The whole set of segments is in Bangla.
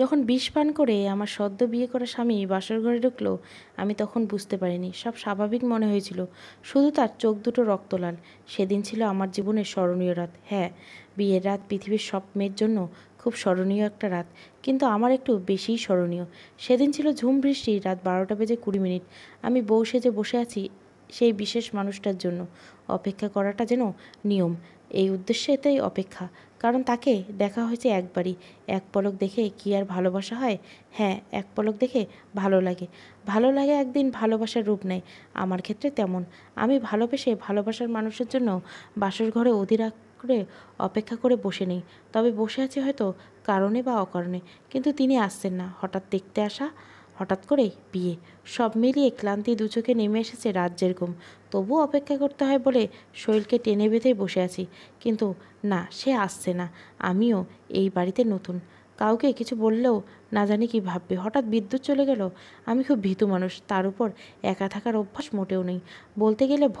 যখন বিষ পান করে আমার সদ্য বিয়ে করা স্বামী বাসর ঘরে ঢুকলো আমি তখন বুঝতে পারিনি সব স্বাভাবিক মনে হয়েছিল শুধু তার চোখ দুটো রক্তলাল সেদিন ছিল আমার জীবনের স্মরণীয় রাত হ্যাঁ বিয়ের রাত পৃথিবীর সব মেয়ের জন্য খুব স্মরণীয় একটা রাত কিন্তু আমার একটু বেশিই স্মরণীয় সেদিন ছিল ঝুম বৃষ্টি রাত বারোটা বেজে কুড়ি মিনিট আমি বউ সেজে বসে আছি সেই বিশেষ মানুষটার জন্য অপেক্ষা করাটা যেন নিয়ম এই উদ্দেশ্যে তাই অপেক্ষা কারণ তাকে দেখা হয়েছে একবারই এক পলক দেখে কি আর ভালোবাসা হয় হ্যাঁ এক পলক দেখে ভালো লাগে ভালো লাগে একদিন ভালোবাসার রূপ নেয় আমার ক্ষেত্রে তেমন আমি ভালোবেসে ভালোবাসার মানুষের জন্য বাসর ঘরে অধীর করে অপেক্ষা করে বসে নেই তবে বসে আছি হয়তো কারণে বা অকারণে কিন্তু তিনি আসছেন না হঠাৎ দেখতে আসা হঠাৎ করেই বিয়ে সব মিলিয়ে ক্লান্তি দুচোখে নেমে এসেছে রাজ্যের ঘুম তবু অপেক্ষা করতে হয় বলে শৈলকে টেনে বেঁধেই বসে আছি কিন্তু না সে আসছে না আমিও এই বাড়িতে নতুন কাউকে কিছু বললেও না জানি কি ভাববে হঠাৎ বিদ্যুৎ চলে গেল আমি খুব ভীতু মানুষ তার উপর একা থাকার অভ্যাস মোটেও নেই বলতে গেলে ভ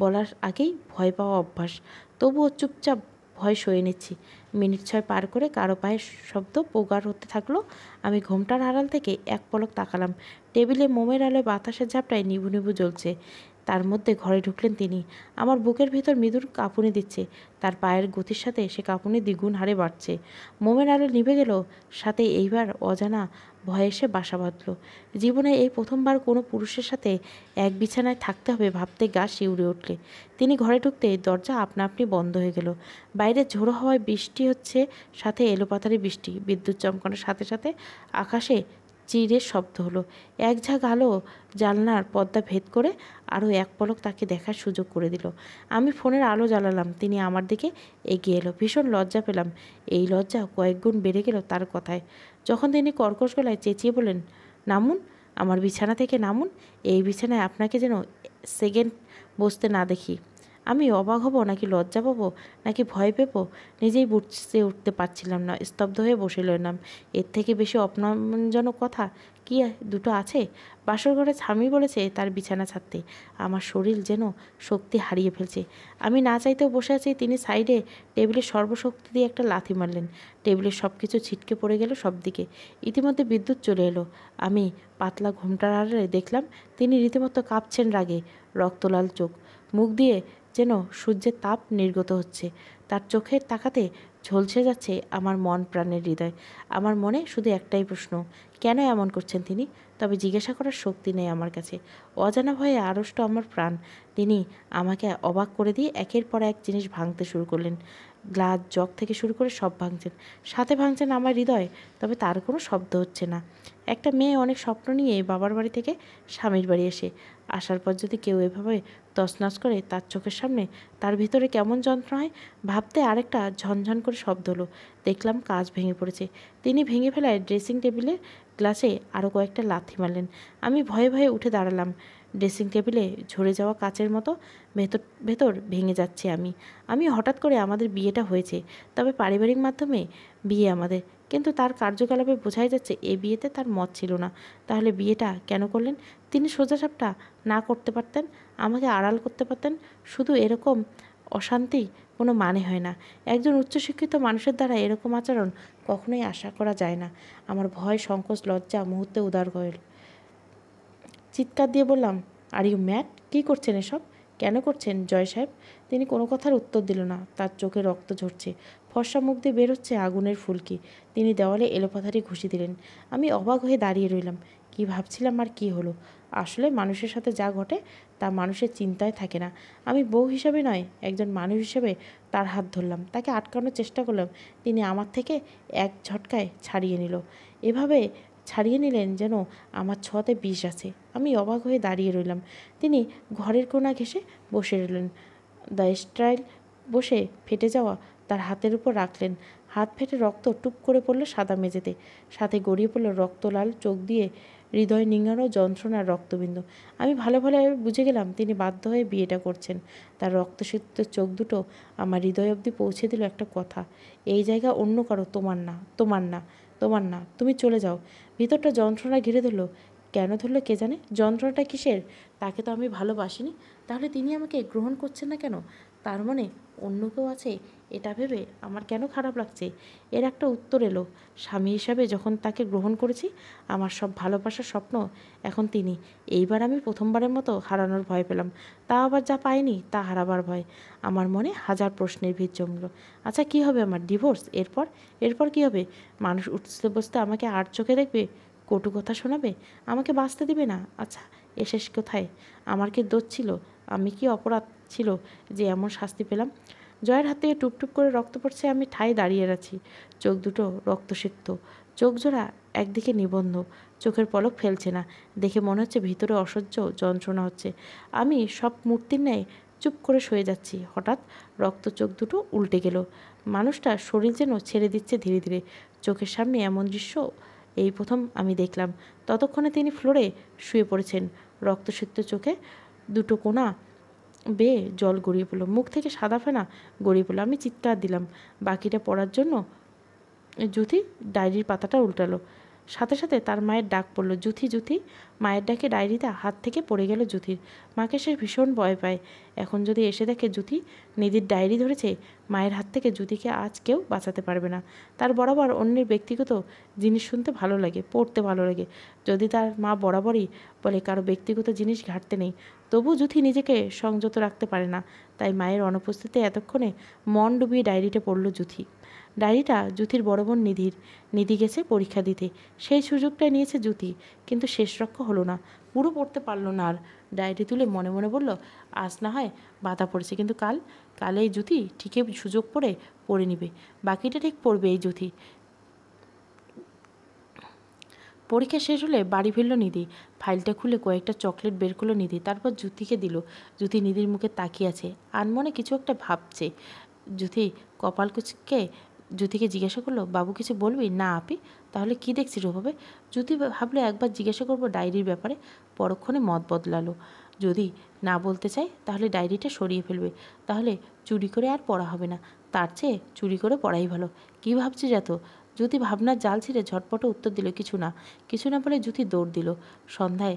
বলার আগেই ভয় পাওয়া অভ্যাস তবুও চুপচাপ ভয় সয়ে নিচ্ছি মিনিট ছয় পার করে কারো পায়ের শব্দ পোগার হতে থাকলো আমি ঘোমটার আড়াল থেকে এক পলক তাকালাম টেবিলে মোমের আলোয় বাতাসের ঝাপটায় নিবু নিবু জ্বলছে তার মধ্যে ঘরে ঢুকলেন তিনি আমার বুকের ভিতর মৃদুর কাঁপুনি দিচ্ছে তার পায়ের গতির সাথে সে কাঁপুনি দ্বিগুণ হারে বাড়ছে মোমের আলো নিভে গেল সাথে এইবার অজানা ভয়ে এসে বাসা বাঁধল জীবনে এই প্রথমবার কোনো পুরুষের সাথে এক বিছানায় থাকতে হবে ভাবতে গা শিউরে উঠলে তিনি ঘরে ঢুকতে দরজা আপনা আপনি বন্ধ হয়ে গেল বাইরে ঝোড়ো হওয়ায় বৃষ্টি হচ্ছে সাথে এলোপাথারি বৃষ্টি বিদ্যুৎ চমকানোর সাথে সাথে আকাশে চিড়ের শব্দ হলো এক ঝাঁক আলো জানলার পর্দা ভেদ করে আরও এক পলক তাকে দেখার সুযোগ করে দিল আমি ফোনের আলো জ্বালালাম তিনি আমার দিকে এগিয়ে এলো ভীষণ লজ্জা পেলাম এই লজ্জা কয়েকগুণ বেড়ে গেল তার কথায় যখন তিনি কর্কশ গলায় চেঁচিয়ে বলেন নামুন আমার বিছানা থেকে নামুন এই বিছানায় আপনাকে যেন সেকেন্ড বসতে না দেখি আমি অবাক হব নাকি লজ্জা পাবো নাকি ভয় পেবো নিজেই বুঝতে উঠতে পারছিলাম না স্তব্ধ হয়ে বসে রইলাম এর থেকে বেশি অপমানজনক কথা কি দুটো আছে বাসর ঘরে স্বামী বলেছে তার বিছানা ছাড়তে আমার শরীর যেন শক্তি হারিয়ে ফেলছে আমি না চাইতেও বসে আছি তিনি সাইডে টেবিলের সর্বশক্তি দিয়ে একটা লাথি মারলেন টেবিলের সব কিছু ছিটকে পড়ে গেল সব দিকে ইতিমধ্যে বিদ্যুৎ চলে এলো আমি পাতলা ঘুমটার আড়ালে দেখলাম তিনি রীতিমতো কাঁপছেন রাগে রক্তলাল চোখ মুখ দিয়ে যেন সূর্যের তাপ নির্গত হচ্ছে তার চোখের তাকাতে ঝলসে যাচ্ছে আমার মন প্রাণের হৃদয় আমার মনে শুধু একটাই প্রশ্ন কেন এমন করছেন তিনি তবে জিজ্ঞাসা করার শক্তি নেই আমার কাছে অজানা ভয়ে আড়ষ্ট আমার প্রাণ তিনি আমাকে অবাক করে দিয়ে একের পর এক জিনিস ভাঙতে শুরু করলেন গ্লাস জগ থেকে শুরু করে সব ভাঙছেন সাথে ভাঙছেন আমার হৃদয় তবে তার কোনো শব্দ হচ্ছে না একটা মেয়ে অনেক স্বপ্ন নিয়ে বাবার বাড়ি থেকে স্বামীর বাড়ি এসে আসার পর যদি কেউ এভাবে তসনাস করে তার চোখের সামনে তার ভিতরে কেমন যন্ত্রণা হয় ভাবতে আরেকটা ঝনঝন করে শব্দ হলো দেখলাম কাজ ভেঙে পড়েছে তিনি ভেঙে ফেলায় ড্রেসিং টেবিলে গ্লাসে আরও কয়েকটা লাথি মারলেন আমি ভয়ে ভয়ে উঠে দাঁড়ালাম ড্রেসিং টেবিলে ঝরে যাওয়া কাচের মতো ভেতর ভেতর ভেঙে যাচ্ছে আমি আমি হঠাৎ করে আমাদের বিয়েটা হয়েছে তবে পারিবারিক মাধ্যমে বিয়ে আমাদের কিন্তু তার কার্যকলাপে বোঝাই যাচ্ছে এ বিয়েতে তার মত ছিল না তাহলে বিয়েটা কেন করলেন তিনি সোজাসাপটা না করতে পারতেন আমাকে আড়াল করতে পারতেন শুধু এরকম অশান্তি কোনো মানে হয় না একজন উচ্চশিক্ষিত মানুষের দ্বারা এরকম আচরণ কখনোই আশা করা যায় না আমার ভয় সংকোচ লজ্জা মুহূর্তে উদার হইল চিৎকার দিয়ে বললাম আর ইউ ম্যাট কী করছেন এসব কেন করছেন জয় সাহেব তিনি কোনো কথার উত্তর দিল না তার চোখে রক্ত ঝরছে ফর্সা মুখ দিয়ে বেরোচ্ছে আগুনের ফুলকি তিনি দেওয়ালে এলোপাথারি ঘুষি দিলেন আমি অবাক হয়ে দাঁড়িয়ে রইলাম কি ভাবছিলাম আর কি হলো আসলে মানুষের সাথে যা ঘটে তা মানুষের চিন্তায় থাকে না আমি বউ হিসাবে নয় একজন মানুষ হিসেবে তার হাত ধরলাম তাকে আটকানোর চেষ্টা করলাম তিনি আমার থেকে এক ঝটকায় ছাড়িয়ে নিল এভাবে ছাড়িয়ে নিলেন যেন আমার ছোঁয়াতে বিষ আছে আমি অবাক হয়ে দাঁড়িয়ে রইলাম তিনি ঘরের কোনা ঘেসে বসে রইলেন দ্য স্ট্রাইল বসে ফেটে যাওয়া তার হাতের উপর রাখলেন হাত ফেটে রক্ত টুপ করে পড়ল সাদা মেঝেতে সাথে গড়িয়ে পড়ল রক্তলাল চোখ দিয়ে হৃদয় নিঙ্গানো যন্ত্রণার রক্তবিন্দু আমি ভালো ভালোভাবে বুঝে গেলাম তিনি বাধ্য হয়ে বিয়েটা করছেন তার রক্তসিক্ত চোখ দুটো আমার হৃদয় অবধি পৌঁছে দিল একটা কথা এই জায়গা অন্য কারো তোমার না তোমার না তোমার না তুমি চলে যাও ভিতরটা যন্ত্রণা ঘিরে ধরলো কেন ধরলো কে জানে যন্ত্রণাটা কিসের তাকে তো আমি ভালোবাসিনি তাহলে তিনি আমাকে গ্রহণ করছেন না কেন তার মানে অন্য কেউ আছে এটা ভেবে আমার কেন খারাপ লাগছে এর একটা উত্তর এলো স্বামী হিসাবে যখন তাকে গ্রহণ করেছি আমার সব ভালোবাসার স্বপ্ন এখন তিনি এইবার আমি প্রথমবারের মতো হারানোর ভয় পেলাম তা আবার যা পাইনি তা হারাবার ভয় আমার মনে হাজার প্রশ্নের ভিড় জমল আচ্ছা কি হবে আমার ডিভোর্স এরপর এরপর কি হবে মানুষ উঠতে বসতে আমাকে আর চোখে দেখবে কটু কথা শোনাবে আমাকে বাঁচতে দিবে না আচ্ছা এ শেষ কোথায় আমার কি দোষ ছিল আমি কি অপরাধ ছিল যে এমন শাস্তি পেলাম জয়ের হাত থেকে টুপটুপ করে রক্ত পড়ছে আমি ঠাই দাঁড়িয়ে আছি চোখ দুটো রক্তসিক্ত চোখ জোড়া একদিকে নিবন্ধ চোখের পলক ফেলছে না দেখে মনে হচ্ছে ভিতরে অসহ্য যন্ত্রণা হচ্ছে আমি সব মূর্তির ন্যায় চুপ করে শুয়ে যাচ্ছি হঠাৎ রক্ত চোখ দুটো উল্টে গেল মানুষটা শরীর যেন ছেড়ে দিচ্ছে ধীরে ধীরে চোখের সামনে এমন দৃশ্য এই প্রথম আমি দেখলাম ততক্ষণে তিনি ফ্লোরে শুয়ে পড়েছেন রক্তসিক্ত চোখে দুটো কোনা বেয়ে জল গড়িয়ে পড়লো মুখ থেকে সাদা ফেনা গড়িয়ে পড়লো আমি চিৎকার দিলাম বাকিটা পড়ার জন্য জুথি ডায়েরির পাতাটা উল্টালো সাথে সাথে তার মায়ের ডাক পড়লো জুথি জুথি মায়ের ডাকে ডায়েরিটা হাত থেকে পড়ে গেল জুথির মাকে সে ভীষণ ভয় পায় এখন যদি এসে দেখে জুথি নিধির ডায়েরি ধরেছে মায়ের হাত থেকে জুথিকে আজ কেউ বাঁচাতে পারবে না তার বরাবর অন্যের ব্যক্তিগত জিনিস শুনতে ভালো লাগে পড়তে ভালো লাগে যদি তার মা বরাবরই বলে কারো ব্যক্তিগত জিনিস ঘাটতে নেই তবু যুথি নিজেকে সংযত রাখতে পারে না তাই মায়ের অনুপস্থিতিতে এতক্ষণে মন ডুবিয়ে ডায়েরিটা পড়ল যুথি ডায়েরিটা যুথির বড় বোন নিধির নিধি গেছে পরীক্ষা দিতে সেই সুযোগটা নিয়েছে যুতি কিন্তু শেষরক্ষা হলো না পুরো পড়তে পারল না আর ডায়েরি তুলে মনে মনে বলল আজ না হয় বাধা পড়েছে কিন্তু কাল কাল এই যুতি ঠিকই সুযোগ পড়ে পড়ে নিবে বাকিটা ঠিক পড়বে এই যুথি পরীক্ষা শেষ হলে বাড়ি ফিরল নিধি ফাইলটা খুলে কয়েকটা চকলেট বের করলো নিধি তারপর জ্যুতিকে দিল জ্যুতি নিধির মুখে তাকিয়ে আছে আনমনে কিছু একটা ভাবছে জ্যুতি কপাল কুচকে জ্যুতিকে জিজ্ঞাসা করলো বাবু কিছু বলবি না আপি তাহলে কি দেখছিস ওভাবে জ্যোতি ভাবলো একবার জিজ্ঞাসা করবো ডায়েরির ব্যাপারে পরক্ষণে মত বদলালো যদি না বলতে চাই তাহলে ডায়েরিটা সরিয়ে ফেলবে তাহলে চুরি করে আর পড়া হবে না তার চেয়ে চুরি করে পড়াই ভালো কী ভাবছিস এত জ্যোতি ভাবনার জাল ছিঁড়ে ঝটপটে উত্তর দিল কিছু না কিছু না বলে জ্যোতি দৌড় দিল সন্ধ্যায়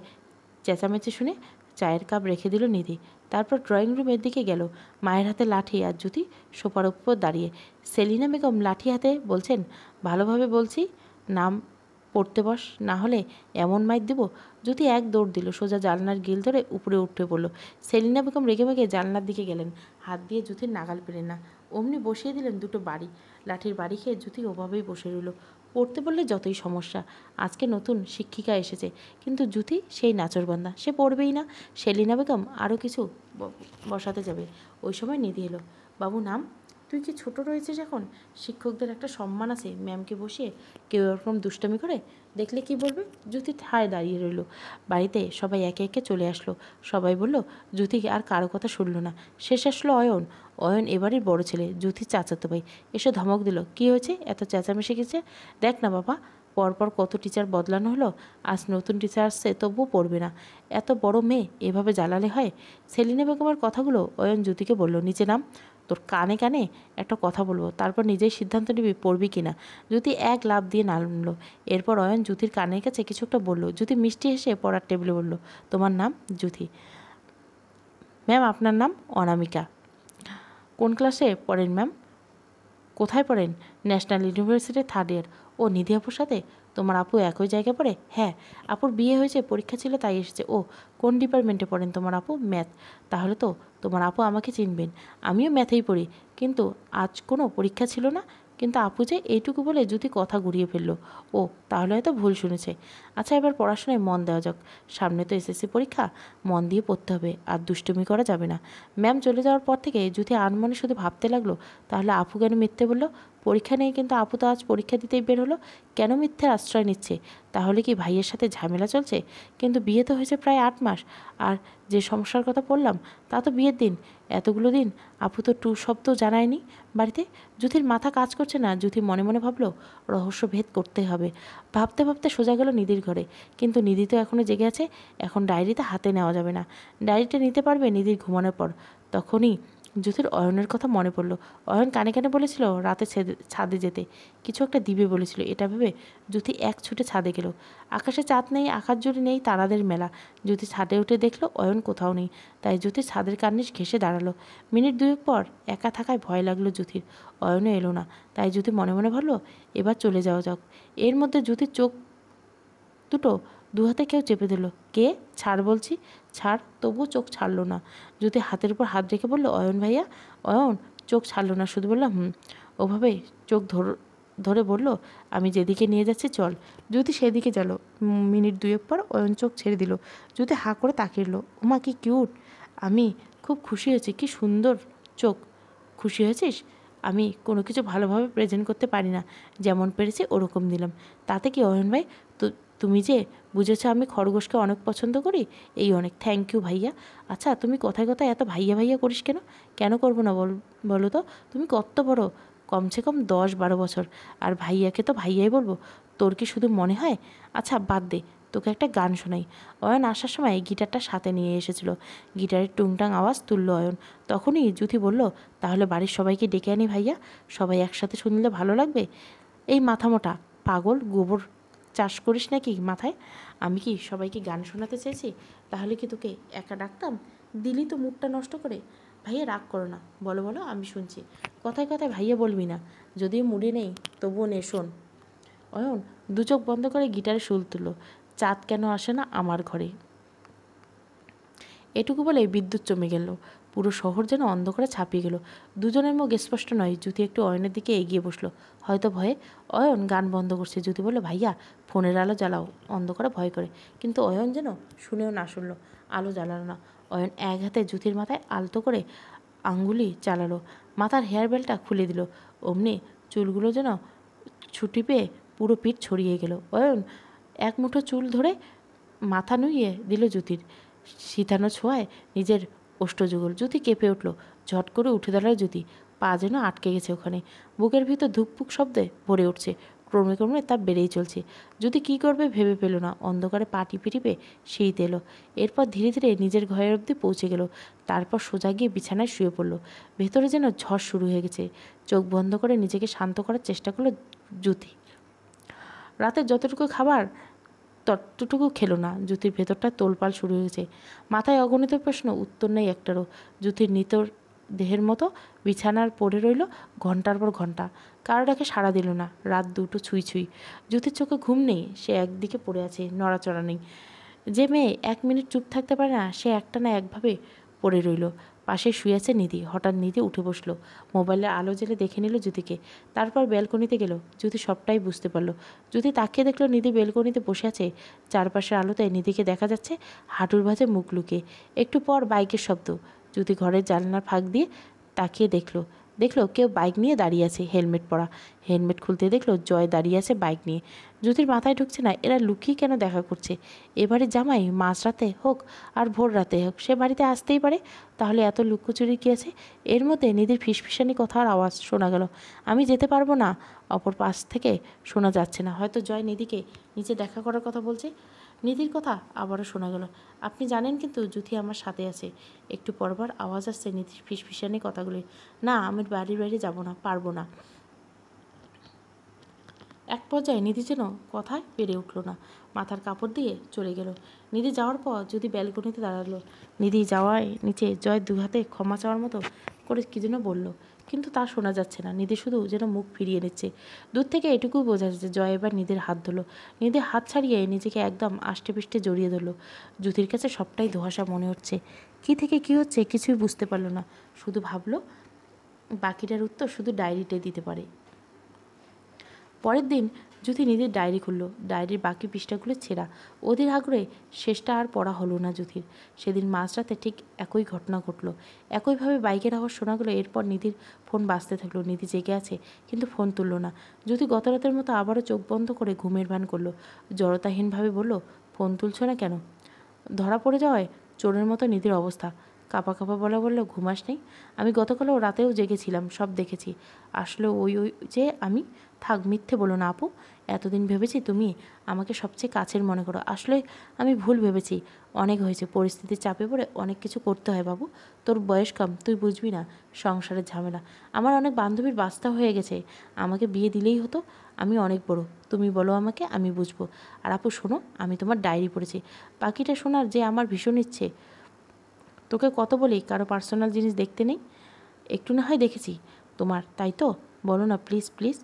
চেঁচামেচি শুনে চায়ের কাপ রেখে দিল নিধি তারপর ড্রয়িং রুমের দিকে গেল মায়ের হাতে লাঠি আর জ্যোতি সোপার উপর দাঁড়িয়ে সেলিনা বেগম লাঠি হাতে বলছেন ভালোভাবে বলছি নাম পড়তে বস না হলে এমন মাইর দেব যদি এক দৌড় দিল সোজা জালনার গিল ধরে উপরে উঠে পড়লো সেলিনা বেগম রেগে মেগে জালনার দিকে গেলেন হাত দিয়ে জুতির নাগাল পেলেন না অমনি বসিয়ে দিলেন দুটো বাড়ি লাঠির বাড়ি খেয়ে জ্যোতি ওভাবেই বসে রইল পড়তে বললে যতই সমস্যা আজকে নতুন শিক্ষিকা এসেছে কিন্তু জ্যোতি সেই নাচরবান্ধা সে পড়বেই না সেলিনা বেগম আরও কিছু বসাতে যাবে ওই সময় নিধি এলো বাবু নাম তুই কি ছোট রয়েছিস এখন শিক্ষকদের একটা সম্মান আছে ম্যামকে বসিয়ে কেউ এরকম দুষ্টমি করে দেখলে কি বলবে জ্যোতি ঠায় দাঁড়িয়ে রইল বাড়িতে সবাই একে একে চলে আসলো সবাই বলল জ্যোতি আর কারো কথা শুনল না শেষ আসলো অয়ন অয়ন এবারের বড় ছেলে যুথি চাচাতো ভাই এসে ধমক দিল কি হয়েছে এত চেঁচামেচি গেছে দেখ না বাবা পরপর কত টিচার বদলানো হলো আজ নতুন টিচার আসছে তবুও পড়বে না এত বড় মেয়ে এভাবে জ্বালালে হয় সেলিনে বেগমের কথাগুলো অয়ন জ্যোতিকে বলল নিচে নাম তোর কানে কানে একটা কথা বলবো তারপর নিজেই সিদ্ধান্ত নিবি পড়বি কি না জ্যোতি এক লাভ দিয়ে নামলো এরপর অয়ন জ্যোতির কানের কাছে কিছু একটা বললো জ্যোতি মিষ্টি হেসে পড়ার টেবিলে বললো তোমার নাম জ্যোতি ম্যাম আপনার নাম অনামিকা কোন ক্লাসে পড়েন ম্যাম কোথায় পড়েন ন্যাশনাল ইউনিভার্সিটি থার্ড ইয়ার ও নিধি আপুর সাথে তোমার আপু একই জায়গায় পড়ে হ্যাঁ আপুর বিয়ে হয়েছে পরীক্ষা ছিল তাই এসেছে ও কোন ডিপার্টমেন্টে পড়েন তোমার আপু ম্যাথ তাহলে তো তোমার আপু আমাকে চিনবেন আমিও ম্যাথেই পড়ি কিন্তু আজ কোনো পরীক্ষা ছিল না কিন্তু আপু যে এইটুকু বলে যদি কথা ঘুরিয়ে ফেলল ও তাহলে হয়তো ভুল শুনেছে আচ্ছা এবার পড়াশোনায় মন দেওয়া যাক সামনে তো এসএসসি পরীক্ষা মন দিয়ে পড়তে হবে আর দুষ্টুমি করা যাবে না ম্যাম চলে যাওয়ার পর থেকে যদি আনমনে শুধু ভাবতে লাগলো তাহলে আপু কেন মিথ্যে বললো পরীক্ষা নেই কিন্তু আপু তো আজ পরীক্ষা দিতেই বের হলো কেন মিথ্যের আশ্রয় নিচ্ছে তাহলে কি ভাইয়ের সাথে ঝামেলা চলছে কিন্তু বিয়ে তো হয়েছে প্রায় আট মাস আর যে সমস্যার কথা বললাম তা তো বিয়ের দিন এতগুলো দিন আপু তো টু শব্দ জানায়নি বাড়িতে যুথির মাথা কাজ করছে না যুথি মনে মনে ভাবলো রহস্য ভেদ করতে হবে ভাবতে ভাবতে সোজা গেল নিধির ঘরে কিন্তু নিধি তো এখনও জেগে আছে এখন ডায়েরিতে হাতে নেওয়া যাবে না ডায়েরিটা নিতে পারবে নিধির ঘুমানোর পর তখনই জ্যোতির অয়নের কথা মনে পড়লো অয়ন কানে কানে বলেছিল রাতে ছাদে যেতে কিছু একটা দিবে বলেছিল এটা ভেবে জ্যোতি এক ছুটে ছাদে গেল আকাশে চাঁদ নেই আকাশ জুড়ে নেই তারাদের মেলা জ্যোতি ছাদে উঠে দেখলো অয়ন কোথাও নেই তাই জ্যোতি ছাদের কার্নিশ ঘেসে দাঁড়ালো মিনিট দুয়েক পর একা থাকায় ভয় লাগলো জ্যোতির অয়নও এলো না তাই জ্যোতি মনে মনে ভাবলো এবার চলে যাওয়া যাক এর মধ্যে জ্যোতির চোখ দুটো দুহাতে কেউ চেপে দিল কে ছাড় বলছি ছাড় তবুও চোখ ছাড়লো না যদি হাতের উপর হাত রেখে বললো অয়ন ভাইয়া অয়ন চোখ ছাড়লো না শুধু বললাম হুম ওভাবে চোখ ধর ধরে বলল আমি যেদিকে নিয়ে যাচ্ছি চল যদি সেদিকে গেল মিনিট দুয়েক পর অয়ন চোখ ছেড়ে দিল যদি হা করে তাকিয়ে ওমা কি কিউট আমি খুব খুশি হয়েছি কি সুন্দর চোখ খুশি হয়েছিস আমি কোনো কিছু ভালোভাবে প্রেজেন্ট করতে পারি না যেমন পেরেছি ওরকম দিলাম তাতে কি অয়ন ভাই তো তুমি যে বুঝেছো আমি খরগোশকে অনেক পছন্দ করি এই অনেক থ্যাংক ইউ ভাইয়া আচ্ছা তুমি কথায় কথায় এত ভাইয়া ভাইয়া করিস কেন কেন করবো না বল বলো তো তুমি কত বড় কমসে কম দশ বারো বছর আর ভাইয়াকে তো ভাইয়াই বলবো তোর কি শুধু মনে হয় আচ্ছা বাদ দে তোকে একটা গান শোনাই অয়ন আসার সময় গিটারটা সাথে নিয়ে এসেছিল গিটারের টুংটাং আওয়াজ তুলল অয়ন তখনই জুথি বলল তাহলে বাড়ির সবাইকে ডেকে আনি ভাইয়া সবাই একসাথে শুনলে ভালো লাগবে এই মাথামোটা পাগল গোবর চাষ করিস নাকি মাথায় আমি কি সবাইকে গান শোনাতে চেয়েছি তাহলে কি তোকে একা ডাকতাম দিলি তো মুখটা নষ্ট করে ভাইয়া রাগ করো না বলো বলো আমি শুনছি কথায় কথায় ভাইয়া বলবি না যদিও মুডে নেই তবুও নে শোন অয়ন চোখ বন্ধ করে গিটারে সুল তুলো চাঁদ কেন আসে না আমার ঘরে এটুকু বলে বিদ্যুৎ চমে গেল পুরো শহর যেন অন্ধকারে ছাপিয়ে গেল দুজনের মুখ স্পষ্ট নয় জ্যুতি একটু অয়নের দিকে এগিয়ে বসলো হয়তো ভয়ে অয়ন গান বন্ধ করছে জ্যুতি বললো ভাইয়া ফোনের আলো জ্বালাও অন্ধকারে ভয় করে কিন্তু অয়ন যেন শুনেও না শুনলো আলো জ্বালালো না অয়ন এক হাতে জ্যুতির মাথায় আলতো করে আঙ্গুলি চালালো মাথার হেয়ার বেলটা খুলে দিল অমনি চুলগুলো যেন ছুটি পেয়ে পুরো পিঠ ছড়িয়ে গেল অয়ন এক মুঠো চুল ধরে মাথা নুইয়ে দিল জ্যোতির শীতানো ছোঁয়ায় নিজের ওষ্ঠযুগল জ্যোতি কেঁপে উঠল ঝট করে উঠে দাঁড়ায় জ্যোতি পা যেন আটকে গেছে ওখানে বুকের ভিতর ধুকপুক শব্দে ভরে উঠছে ক্রমে ক্রমে তা বেড়েই চলছে যদি কি করবে ভেবে পেল না অন্ধকারে পাটি পিটিপে সেই এলো এরপর ধীরে ধীরে নিজের ঘরের অবধি পৌঁছে গেল তারপর সোজা গিয়ে বিছানায় শুয়ে পড়ল ভেতরে যেন ঝড় শুরু হয়ে গেছে চোখ বন্ধ করে নিজেকে শান্ত করার চেষ্টা করলো জ্যোতি রাতে যতটুকু খাবার ততটুকু খেলো না জ্যোতির ভেতরটা তোলপাল শুরু হয়েছে মাথায় অগণিত প্রশ্ন উত্তর নেই একটারও জ্যোতির নিতর দেহের মতো বিছানার পড়ে রইল ঘন্টার পর ঘন্টা কারো ডাকে সাড়া দিল না রাত দুটো ছুঁই ছুঁই জ্যোতির চোখে ঘুম নেই সে একদিকে পড়ে আছে নড়াচড়া নেই যে মেয়ে এক মিনিট চুপ থাকতে পারে না সে একটা না একভাবে পড়ে রইল পাশে শুয়ে আছে নিধি হঠাৎ নিধি উঠে বসলো মোবাইলে আলো জেলে দেখে নিল জ্যুতিকে তারপর ব্যালকনিতে গেল জ্যুতি সবটাই বুঝতে পারলো জ্যুতি তাকিয়ে দেখলো নিধি ব্যালকনিতে বসে আছে চারপাশের আলোতে নিধিকে দেখা যাচ্ছে হাঁটুর ভাজে মুখ লুকে একটু পর বাইকের শব্দ জ্যুতি ঘরের জানলার ফাঁক দিয়ে তাকিয়ে দেখলো দেখলো কেউ বাইক নিয়ে দাঁড়িয়ে আছে হেলমেট পরা হেলমেট খুলতে দেখলো জয় দাঁড়িয়ে আছে বাইক নিয়ে জ্যোতির মাথায় ঢুকছে না এরা লুকিয়ে কেন দেখা করছে এবারে জামাই মাঝরাতে হোক আর ভোর রাতে হোক সে বাড়িতে আসতেই পারে তাহলে এত লুকোচুরি কী আছে এর মধ্যে নিধির ফিসফিসানি কথার আওয়াজ শোনা গেল আমি যেতে পারবো না অপর পাশ থেকে শোনা যাচ্ছে না হয়তো জয় নিধিকে নিচে দেখা করার কথা বলছে নিধির কথা আবারও শোনা গেল আপনি জানেন কিন্তু জুথি আমার সাথে আছে একটু পরবার আওয়াজ আসছে নিধির ফিসফিসানি কথাগুলি না আমি বাড়ির বাইরে যাব না পারবো না এক পর্যায়ে নিধি যেন কথায় পেরে উঠল না মাথার কাপড় দিয়ে চলে গেল নিধি যাওয়ার পর যদি ব্যালকনিতে দাঁড়ালো নিধি যাওয়ায় নিচে জয় দুহাতে ক্ষমা চাওয়ার মতো করে কী যেন বললো কিন্তু তা শোনা যাচ্ছে না নিধি শুধু যেন মুখ ফিরিয়ে নিচ্ছে দূর থেকে এটুকু বোঝা যাচ্ছে জয় এবার নিধির হাত ধরলো নিধি হাত ছাড়িয়ে নিজেকে একদম আষ্টেপৃষ্টে জড়িয়ে ধরলো জ্যোতির কাছে সবটাই ধোয়াশা মনে হচ্ছে কি থেকে কি হচ্ছে কিছুই বুঝতে পারলো না শুধু ভাবলো বাকিটার উত্তর শুধু ডায়েরিতে দিতে পারে পরের দিন জ্যোতি নিজের ডায়েরি খুলল ডায়েরির বাকি পৃষ্ঠাগুলো ছেঁড়া ওদের আগ্রহে শেষটা আর পড়া হলো না জ্যোতির সেদিন মাঝরাতে ঠিক একই ঘটনা ঘটল একইভাবে বাইকের আওয়াজ শোনা গেলো এরপর নিধির ফোন বাঁচতে থাকলো নিধি জেগে আছে কিন্তু ফোন তুলল না জ্যোতি গতরাতের মতো আবারও চোখ বন্ধ করে ঘুমের ভান করলো জড়তাহীনভাবে বলল ফোন তুলছ না কেন ধরা পড়ে যাওয়ায় চোরের মতো নিধির অবস্থা কাপা কাপা বলা বললো ঘুমাস নেই আমি গতকালও রাতেও জেগেছিলাম সব দেখেছি আসলে ওই ওই যে আমি থাক মিথ্যে বলো না আপু এতদিন ভেবেছি তুমি আমাকে সবচেয়ে কাছের মনে করো আসলে আমি ভুল ভেবেছি অনেক হয়েছে পরিস্থিতির চাপে পড়ে অনেক কিছু করতে হয় বাবু তোর বয়স কম তুই বুঝবি না সংসারের ঝামেলা আমার অনেক বান্ধবীর বাস্তা হয়ে গেছে আমাকে বিয়ে দিলেই হতো আমি অনেক বড় তুমি বলো আমাকে আমি বুঝবো আর আপু শোনো আমি তোমার ডায়েরি পড়েছি পাখিটা শোনার যে আমার ভীষণ ইচ্ছে তোকে কত বলি কারো পার্সোনাল জিনিস দেখতে নেই একটু না হয় দেখেছি তোমার তাই তো বলো না প্লিজ প্লিজ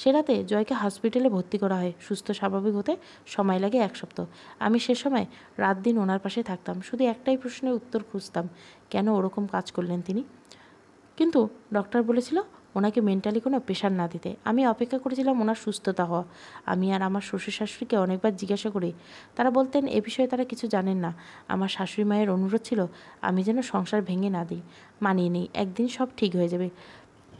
সে রাতে জয়কে হসপিটালে ভর্তি করা হয় সুস্থ স্বাভাবিক হতে সময় লাগে এক সপ্তাহ আমি সে সময় রাত দিন ওনার পাশে থাকতাম শুধু একটাই প্রশ্নের উত্তর খুঁজতাম কেন ওরকম কাজ করলেন তিনি কিন্তু ডক্টর বলেছিল ওনাকে মেন্টালি কোনো প্রেশার না দিতে আমি অপেক্ষা করেছিলাম ওনার সুস্থতা হওয়া আমি আর আমার শ্বশুর শাশুড়িকে অনেকবার জিজ্ঞাসা করি তারা বলতেন এ বিষয়ে তারা কিছু জানেন না আমার শাশুড়ি মায়ের অনুরোধ ছিল আমি যেন সংসার ভেঙে না দিই মানিয়ে নিই একদিন সব ঠিক হয়ে যাবে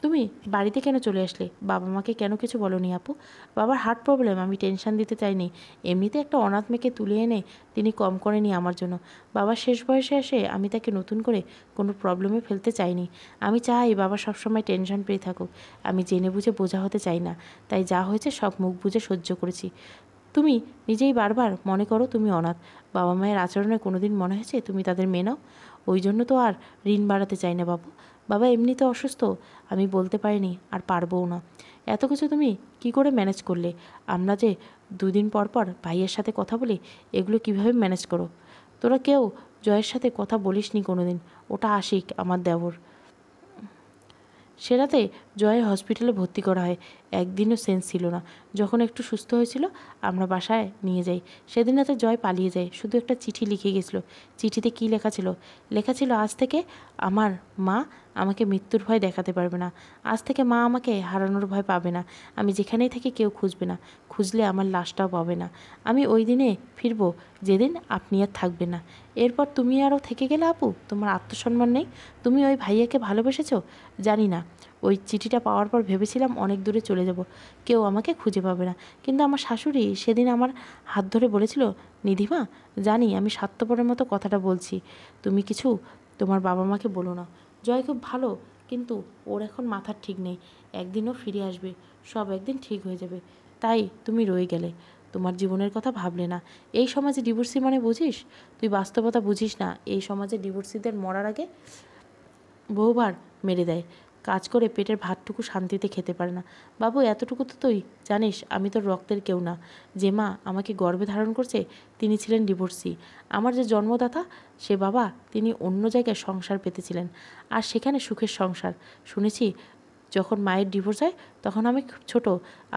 তুমি বাড়িতে কেন চলে আসলে বাবা মাকে কেন কিছু বলনি আপু বাবার হার্ট প্রবলেম আমি টেনশান দিতে চাইনি এমনিতে একটা অনাথ মেয়েকে তুলে এনে তিনি কম করেনি আমার জন্য বাবার শেষ বয়সে এসে আমি তাকে নতুন করে কোনো প্রবলেমে ফেলতে চাইনি আমি চাই বাবা সবসময় টেনশন পেয়ে থাকুক আমি জেনে বুঝে বোঝা হতে চাই না তাই যা হয়েছে সব মুখ বুঝে সহ্য করেছি তুমি নিজেই বারবার মনে করো তুমি অনাথ বাবা মায়ের আচরণে কোনোদিন মনে হয়েছে তুমি তাদের মেনাও ওই জন্য তো আর ঋণ বাড়াতে চাই না বাবু বাবা এমনিতে অসুস্থ আমি বলতে পারিনি আর পারবও না এত কিছু তুমি কি করে ম্যানেজ করলে আমরা যে দুদিন পর পর ভাইয়ের সাথে কথা বলি এগুলো কিভাবে ম্যানেজ করো তোরা কেউ জয়ের সাথে কথা বলিস নি কোনো দিন ওটা আশিক আমার দেবর সেরাতে জয় হসপিটালে ভর্তি করা হয় একদিনও সেন্স ছিল না যখন একটু সুস্থ হয়েছিল আমরা বাসায় নিয়ে যাই সেদিন রাতে জয় পালিয়ে যায় শুধু একটা চিঠি লিখে গেছিলো চিঠিতে কি লেখা ছিল লেখা ছিল আজ থেকে আমার মা আমাকে মৃত্যুর ভয় দেখাতে পারবে না আজ থেকে মা আমাকে হারানোর ভয় পাবে না আমি যেখানেই থাকি কেউ খুঁজবে না খুঁজলে আমার লাশটাও পাবে না আমি ওই দিনে ফিরব যেদিন আপনি আর থাকবে না এরপর তুমি আরও থেকে গেলে আপু তোমার আত্মসম্মান নেই তুমি ওই ভাইয়াকে ভালোবেসেছ জানি না ওই চিঠিটা পাওয়ার পর ভেবেছিলাম অনেক দূরে চলে যাব কেউ আমাকে খুঁজে পাবে না কিন্তু আমার শাশুড়ি সেদিন আমার হাত ধরে বলেছিল নিধিমা জানি আমি স্বার্থপরের মতো কথাটা বলছি তুমি কিছু তোমার বাবা মাকে বলো না জয় খুব ভালো কিন্তু ওর এখন মাথার ঠিক নেই একদিনও ফিরে আসবে সব একদিন ঠিক হয়ে যাবে তাই তুমি রয়ে গেলে তোমার জীবনের কথা ভাবলে না এই সমাজে ডিভোর্সি মানে বুঝিস তুই বাস্তবতা বুঝিস না এই সমাজে ডিভোর্সিদের মরার আগে বহুবার মেরে দেয় কাজ করে পেটের ভাতটুকু শান্তিতে খেতে পারে না বাবু এতটুকু তো তুই জানিস আমি তোর রক্তের কেউ না যে মা আমাকে গর্বে ধারণ করছে তিনি ছিলেন ডিভোর্সি আমার যে জন্মদাতা সে বাবা তিনি অন্য জায়গায় সংসার পেতেছিলেন আর সেখানে সুখের সংসার শুনেছি যখন মায়ের ডিভোর্স হয় তখন আমি ছোট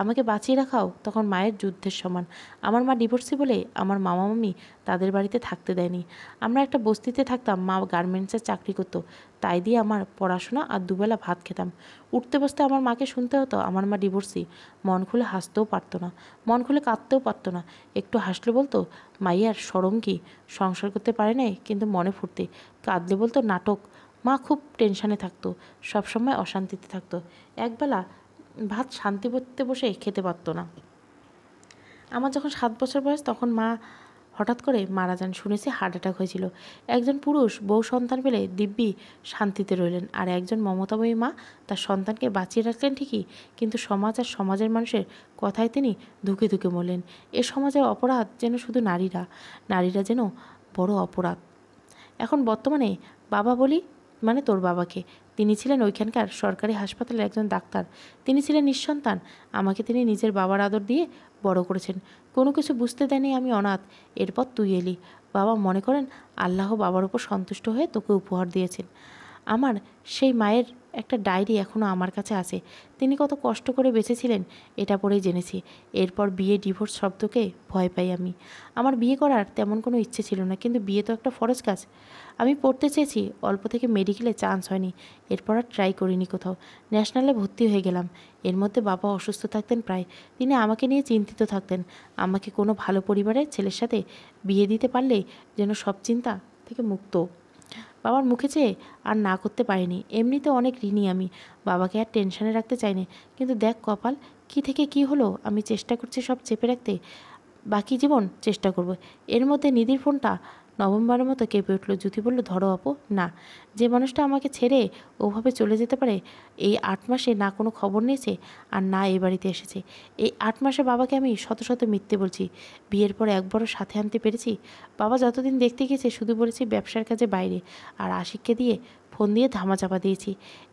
আমাকে বাঁচিয়ে রাখাও তখন মায়ের যুদ্ধের সমান আমার মা ডিভোর্সি বলে আমার মামা মামি তাদের বাড়িতে থাকতে দেয়নি আমরা একটা বস্তিতে থাকতাম মা গার্মেন্টসের চাকরি করতো তাই দিয়ে আমার পড়াশোনা আর দুবেলা ভাত খেতাম উঠতে বসতে আমার মাকে শুনতে হতো আমার মা ডিভোর্সি মন খুলে হাসতেও পারতো না মন খুলে কাঁদতেও পারতো না একটু হাসলে বলতো মাইয়ার সরম কি সংসার করতে পারে নাই কিন্তু মনে ফুটতে কাঁদলে বলতো নাটক মা খুব টেনশানে থাকতো সবসময় অশান্তিতে থাকতো একবেলা ভাত শান্তি করতে বসে খেতে পারতো না আমার যখন সাত বছর বয়স তখন মা হঠাৎ করে মারা যান শুনেছি হার্ট অ্যাটাক হয়েছিল একজন পুরুষ বউ সন্তান পেলে দিব্যি শান্তিতে রইলেন আর একজন মমতাবয়ী মা তার সন্তানকে বাঁচিয়ে রাখলেন ঠিকই কিন্তু সমাজ আর সমাজের মানুষের কথায় তিনি ধুকে ধুকে মরলেন এ সমাজের অপরাধ যেন শুধু নারীরা নারীরা যেন বড় অপরাধ এখন বর্তমানে বাবা বলি মানে তোর বাবাকে তিনি ছিলেন ওইখানকার সরকারি হাসপাতালের একজন ডাক্তার তিনি ছিলেন নিঃসন্তান আমাকে তিনি নিজের বাবার আদর দিয়ে বড় করেছেন কোনো কিছু বুঝতে দেয়নি আমি অনাথ এরপর তুই এলি বাবা মনে করেন আল্লাহ বাবার উপর সন্তুষ্ট হয়ে তোকে উপহার দিয়েছেন আমার সেই মায়ের একটা ডায়েরি এখনও আমার কাছে আছে তিনি কত কষ্ট করে বেঁচেছিলেন এটা পরেই জেনেছি এরপর বিয়ে ডিভোর্স শব্দকে ভয় পাই আমি আমার বিয়ে করার তেমন কোনো ইচ্ছে ছিল না কিন্তু বিয়ে তো একটা ফরজ কাজ আমি পড়তে চেয়েছি অল্প থেকে মেডিকেলে চান্স হয়নি এরপর আর ট্রাই করিনি কোথাও ন্যাশনালে ভর্তি হয়ে গেলাম এর মধ্যে বাবা অসুস্থ থাকতেন প্রায় তিনি আমাকে নিয়ে চিন্তিত থাকতেন আমাকে কোনো ভালো পরিবারের ছেলের সাথে বিয়ে দিতে পারলে যেন সব চিন্তা থেকে মুক্ত বাবার মুখে চেয়ে আর না করতে পারিনি এমনিতে অনেক ঋণী আমি বাবাকে আর টেনশনে রাখতে চাইনি কিন্তু দেখ কপাল কি থেকে কি হলো আমি চেষ্টা করছি সব চেপে রাখতে বাকি জীবন চেষ্টা করব এর মধ্যে নিধির ফোনটা নভেম্বরের মতো কেঁপে উঠল জ্যোতি বলল ধরো আপু না যে মানুষটা আমাকে ছেড়ে ওভাবে চলে যেতে পারে এই আট মাসে না কোনো খবর নিয়েছে আর না এ বাড়িতে এসেছে এই আট মাসে বাবাকে আমি শত শত মিথ্যে বলছি বিয়ের পর একবারও সাথে আনতে পেরেছি বাবা যতদিন দেখতে গিয়েছে শুধু বলেছি ব্যবসার কাজে বাইরে আর আশিককে দিয়ে ফোন দিয়ে ধামাচাপা দিয়েছি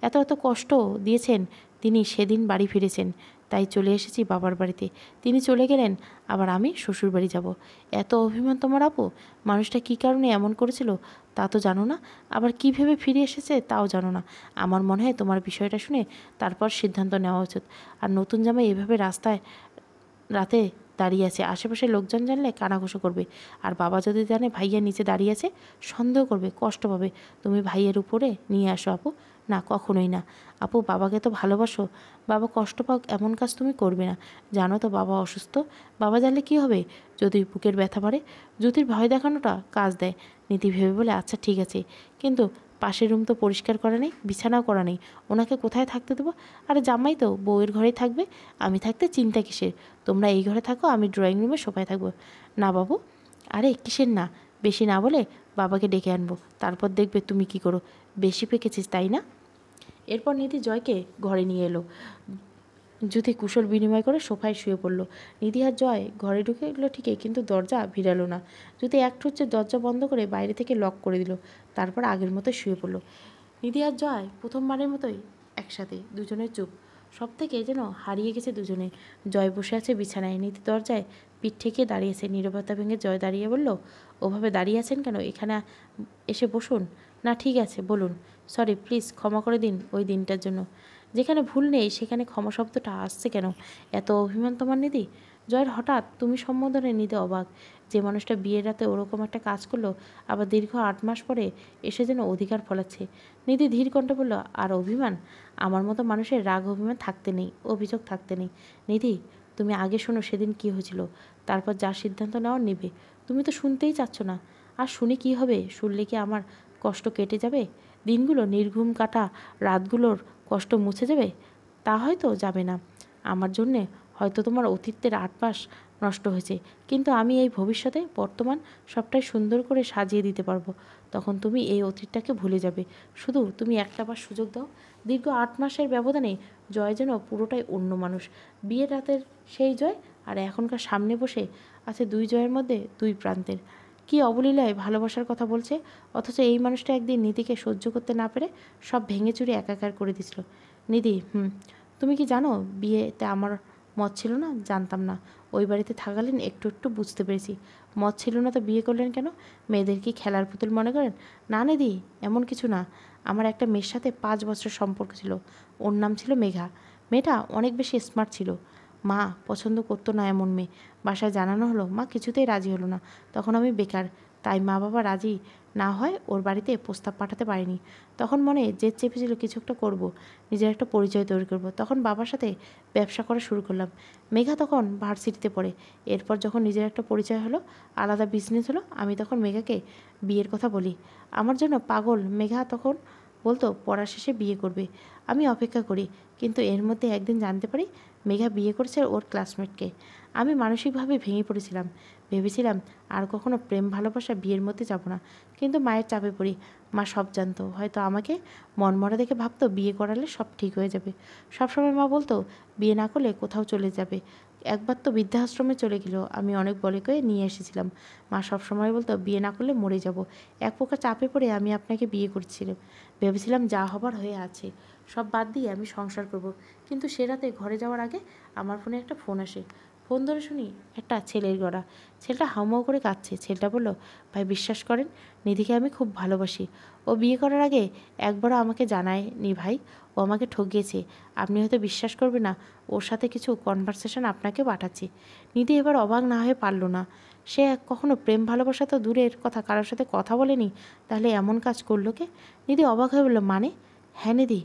এত এত কষ্ট দিয়েছেন তিনি সেদিন বাড়ি ফিরেছেন তাই চলে এসেছি বাবার বাড়িতে তিনি চলে গেলেন আবার আমি শ্বশুর বাড়ি যাব এত অভিমান তোমার আপু মানুষটা কি কারণে এমন করেছিল তা তো জানো না আবার কি ভেবে ফিরে এসেছে তাও জানো না আমার মনে হয় তোমার বিষয়টা শুনে তারপর সিদ্ধান্ত নেওয়া উচিত আর নতুন জামাই এভাবে রাস্তায় রাতে দাঁড়িয়ে আছে আশেপাশে লোকজন জানলে কানাঘুষো করবে আর বাবা যদি জানে ভাইয়া নিচে দাঁড়িয়ে আছে সন্দেহ করবে কষ্ট পাবে তুমি ভাইয়ের উপরে নিয়ে আসো আপু না কখনোই না আপু বাবাকে তো ভালোবাসো বাবা কষ্ট পাক এমন কাজ তুমি করবে না জানো তো বাবা অসুস্থ বাবা জানলে কি হবে যদি বুকের ব্যথা বাড়ে জ্যোতির ভয় দেখানোটা কাজ দেয় নীতি ভেবে বলে আচ্ছা ঠিক আছে কিন্তু পাশের রুম তো পরিষ্কার করা নেই বিছানাও করা নেই ওনাকে কোথায় থাকতে দেবো আর জামাই তো বউয়ের ঘরেই থাকবে আমি থাকতে চিন্তা কিসের তোমরা এই ঘরে থাকো আমি ড্রয়িং রুমে সোফায় থাকবো না বাবু আরে কিসের না বেশি না বলে বাবাকে ডেকে আনবো তারপর দেখবে তুমি কি করো বেশি পেকেছিস তাই না এরপর নিধি জয়কে ঘরে নিয়ে এলো জুতি কুশল বিনিময় করে সোফায় শুয়ে পড়ল নিধি আর জয় ঘরে ঢুকে এলো ঠিকই কিন্তু দরজা ভিড়ালো না জ্যোতি এক ঠুচ্ছে দরজা বন্ধ করে বাইরে থেকে লক করে দিল তারপর আগের মতো শুয়ে পড়ল নিধি আর জয় প্রথমবারের মতোই একসাথে দুজনের চুপ সব থেকে যেন হারিয়ে গেছে দুজনে জয় বসে আছে বিছানায় নিধি দরজায় পিঠ ঠেকিয়ে দাঁড়িয়েছে নিরবতা ভেঙে জয় দাঁড়িয়ে বলল ওভাবে দাঁড়িয়ে আছেন কেন এখানে এসে বসুন না ঠিক আছে বলুন সরি প্লিজ ক্ষমা করে দিন ওই দিনটার জন্য যেখানে ভুল নেই সেখানে ক্ষমা শব্দটা আসছে কেন এত অভিমান তোমার নিধি জয়ের হঠাৎ তুমি সম্বোধনে নিতে অবাক যে মানুষটা বিয়ের রাতে ওরকম একটা কাজ করলো আবার দীর্ঘ আট মাস পরে এসে যেন অধিকার ফলাচ্ছে নিধি ধীর কণ্ঠে বলল আর অভিমান আমার মতো মানুষের রাগ অভিমান থাকতে নেই অভিযোগ থাকতে নেই নিধি তুমি আগে শোনো সেদিন কি হয়েছিল তারপর যা সিদ্ধান্ত নেওয়ার নেবে তুমি তো শুনতেই চাচ্ছ না আর শুনে কি হবে শুনলে কি আমার কষ্ট কেটে যাবে দিনগুলো নির্ঘুম কাটা রাতগুলোর কষ্ট মুছে যাবে তা হয়তো যাবে না আমার জন্যে হয়তো তোমার অতীতের আটপাস নষ্ট হয়েছে কিন্তু আমি এই ভবিষ্যতে বর্তমান সবটাই সুন্দর করে সাজিয়ে দিতে পারবো তখন তুমি এই অতীতটাকে ভুলে যাবে শুধু তুমি একটা বার সুযোগ দাও দীর্ঘ আট মাসের ব্যবধানে জয় যেন পুরোটাই অন্য মানুষ বিয়ের রাতের সেই জয় আর এখনকার সামনে বসে আছে দুই জয়ের মধ্যে দুই প্রান্তের কি অবলীলায় ভালোবাসার কথা বলছে অথচ এই মানুষটা একদিন নিধিকে সহ্য করতে না পেরে সব ভেঙে চুরে একাকার করে দিছিল নিধি হুম তুমি কি জানো বিয়েতে আমার মত ছিল না জানতাম না ওই বাড়িতে থাকালেন একটু একটু বুঝতে পেরেছি মত ছিল না তো বিয়ে করলেন কেন মেয়েদের কি খেলার পুতুল মনে করেন না নিধি এমন কিছু না আমার একটা মেয়ের সাথে পাঁচ বছর সম্পর্ক ছিল ওর নাম ছিল মেঘা মেয়েটা অনেক বেশি স্মার্ট ছিল মা পছন্দ করতো না এমন মেয়ে বাসায় জানানো হলো মা কিছুতেই রাজি হলো না তখন আমি বেকার তাই মা বাবা রাজি না হয় ওর বাড়িতে প্রস্তাব পাঠাতে পারিনি তখন মনে জেদ চেপেছিল কিছু একটা করবো নিজের একটা পরিচয় তৈরি করব তখন বাবার সাথে ব্যবসা করা শুরু করলাম মেঘা তখন ভার্সিটিতে পড়ে এরপর যখন নিজের একটা পরিচয় হলো আলাদা বিজনেস হলো আমি তখন মেঘাকে বিয়ের কথা বলি আমার জন্য পাগল মেঘা তখন বলতো পড়া শেষে বিয়ে করবে আমি অপেক্ষা করি কিন্তু এর মধ্যে একদিন জানতে পারি মেঘা বিয়ে করেছে ওর ক্লাসমেটকে আমি মানসিকভাবে ভেঙে পড়েছিলাম ভেবেছিলাম আর কখনো প্রেম ভালোবাসা বিয়ের মধ্যে যাব না কিন্তু মায়ের চাপে পড়ি মা সব জানতো হয়তো আমাকে মন মরা দেখে ভাবতো বিয়ে করালে সব ঠিক হয়ে যাবে সবসময় মা বলতো বিয়ে না করলে কোথাও চলে যাবে একবার তো বৃদ্ধাশ্রমে চলে গেল আমি অনেক বলে করে নিয়ে এসেছিলাম মা সবসময় বলতো বিয়ে না করলে মরে যাব এক প্রকার চাপে পড়ে আমি আপনাকে বিয়ে করছিলাম ভেবেছিলাম যা হবার হয়ে আছে সব বাদ দিয়ে আমি সংসার করব কিন্তু সে রাতে ঘরে যাওয়ার আগে আমার ফোনে একটা ফোন আসে ফোন ধরে শুনি একটা ছেলের গড়া ছেলেটা হাউমাউ করে কাঁদছে ছেলেটা বলল ভাই বিশ্বাস করেন নিধিকে আমি খুব ভালোবাসি ও বিয়ে করার আগে একবারও আমাকে জানায়নি ভাই ও আমাকে ঠকিয়েছে আপনি হয়তো বিশ্বাস করবে না ওর সাথে কিছু কনভারসেশন আপনাকে পাঠাচ্ছি নিধি এবার অবাক না হয়ে পারল না সে কখনো প্রেম ভালোবাসা তো দূরের কথা কারোর সাথে কথা বলেনি তাহলে এমন কাজ করলো কে নিধি অবাক হয়ে বললো মানে হ্যাঁ নিধি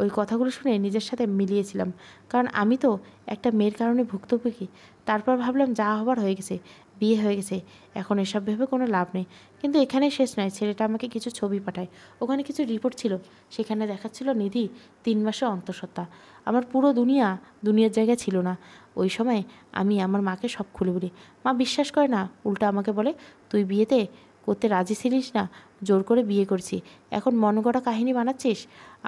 ওই কথাগুলো শুনে নিজের সাথে মিলিয়েছিলাম কারণ আমি তো একটা মেয়ের কারণে ভুক্তভোগী তারপর ভাবলাম যা হবার হয়ে গেছে বিয়ে হয়ে গেছে এখন এসব ভেবে কোনো লাভ নেই কিন্তু এখানে শেষ নয় ছেলেটা আমাকে কিছু ছবি পাঠায় ওখানে কিছু রিপোর্ট ছিল সেখানে দেখাচ্ছিল নিধি তিন মাসে অন্তঃসত্ত্বা আমার পুরো দুনিয়া দুনিয়ার জায়গায় ছিল না ওই সময় আমি আমার মাকে সব খুলে বলি মা বিশ্বাস করে না উল্টা আমাকে বলে তুই বিয়েতে করতে রাজি ছিলিস না জোর করে বিয়ে করছি এখন মন গড়া কাহিনী বানাচ্ছিস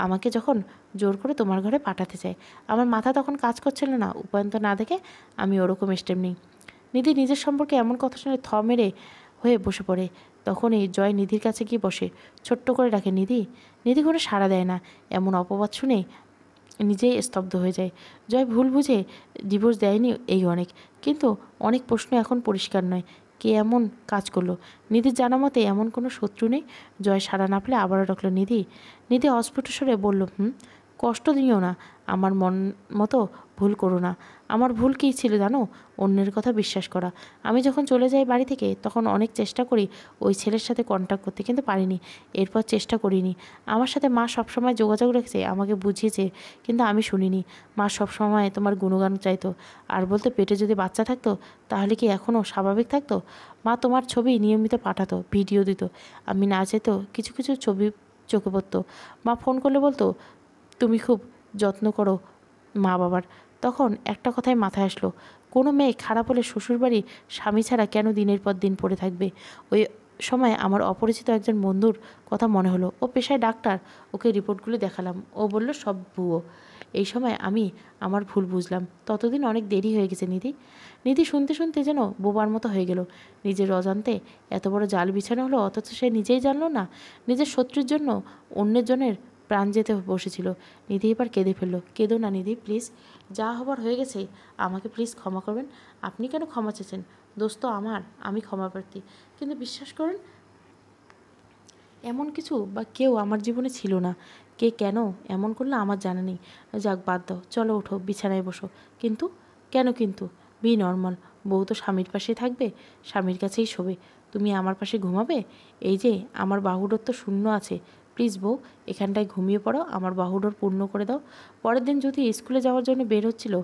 আমাকে যখন জোর করে তোমার ঘরে পাঠাতে চায় আমার মাথা তখন কাজ করছিল না উপায়ন্ত না দেখে আমি ওরকম স্টেপ নিই নিধি নিজের সম্পর্কে এমন কথা শুনে থ মেরে হয়ে বসে পড়ে তখনই জয় নিধির কাছে গিয়ে বসে ছোট্ট করে ডাকে নিধি নিধি কোনো সাড়া দেয় না এমন অপবাদ শুনে নিজেই স্তব্ধ হয়ে যায় জয় ভুল বুঝে ডিভোর্স দেয়নি এই অনেক কিন্তু অনেক প্রশ্ন এখন পরিষ্কার নয় কে এমন কাজ করলো নিধির জানা মতে এমন কোনো শত্রু নেই জয় সাড়া না পেলে আবারও ডাকলো নিধি নিধি অস্ফুট স্বরে বলল হুম কষ্ট দিও না আমার মন মতো ভুল করো না আমার ভুল কী ছিল জানো অন্যের কথা বিশ্বাস করা আমি যখন চলে যাই বাড়ি থেকে তখন অনেক চেষ্টা করি ওই ছেলের সাথে কন্ট্যাক্ট করতে কিন্তু পারিনি এরপর চেষ্টা করিনি আমার সাথে মা সবসময় যোগাযোগ রেখেছে আমাকে বুঝিয়েছে কিন্তু আমি শুনিনি মা সবসময় তোমার গুণগান চাইতো আর বলতো পেটে যদি বাচ্চা থাকতো তাহলে কি এখনও স্বাভাবিক থাকতো মা তোমার ছবি নিয়মিত পাঠাতো ভিডিও দিত আমি না যেত কিছু কিছু ছবি চোখে পড়তো মা ফোন করলে বলতো তুমি খুব যত্ন করো মা বাবার তখন একটা কথাই মাথায় আসলো কোনো মেয়ে খারাপ হলে শ্বশুরবাড়ি স্বামী ছাড়া কেন দিনের পর দিন পড়ে থাকবে ওই সময় আমার অপরিচিত একজন বন্ধুর কথা মনে হলো ও পেশায় ডাক্তার ওকে রিপোর্টগুলো দেখালাম ও বলল সব ভুয়ো এই সময় আমি আমার ভুল বুঝলাম ততদিন অনেক দেরি হয়ে গেছে নিধি নিধি শুনতে শুনতে যেন বোবার মতো হয়ে গেল নিজের অজান্তে এত বড় জাল বিছানো হলো অথচ সে নিজেই জানলো না নিজের শত্রুর জন্য অন্যের জনের প্রাণ যেতে বসেছিল নিধি এবার কেঁদে ফেললো কেঁদো না নিধি প্লিজ যা হবার হয়ে গেছে আমাকে প্লিজ ক্ষমা করবেন আপনি কেন ক্ষমা চেয়েছেন দোস্ত আমার আমি ক্ষমা প্রার্থী কিন্তু বিশ্বাস করেন এমন কিছু বা কেউ আমার জীবনে ছিল না কে কেন এমন করলে আমার জানা নেই যাক বাদ দাও চলো ওঠো বিছানায় বসো কিন্তু কেন কিন্তু বি নর্মাল বউ তো স্বামীর পাশে থাকবে স্বামীর কাছেই শোবে তুমি আমার পাশে ঘুমাবে এই যে আমার বাহুডত্ব শূন্য আছে প্লিজ বউ এখানটায় ঘুমিয়ে পড়ো আমার বাহুডোর পূর্ণ করে দাও পরের দিন জ্যোতি স্কুলে যাওয়ার জন্য বের হচ্ছিল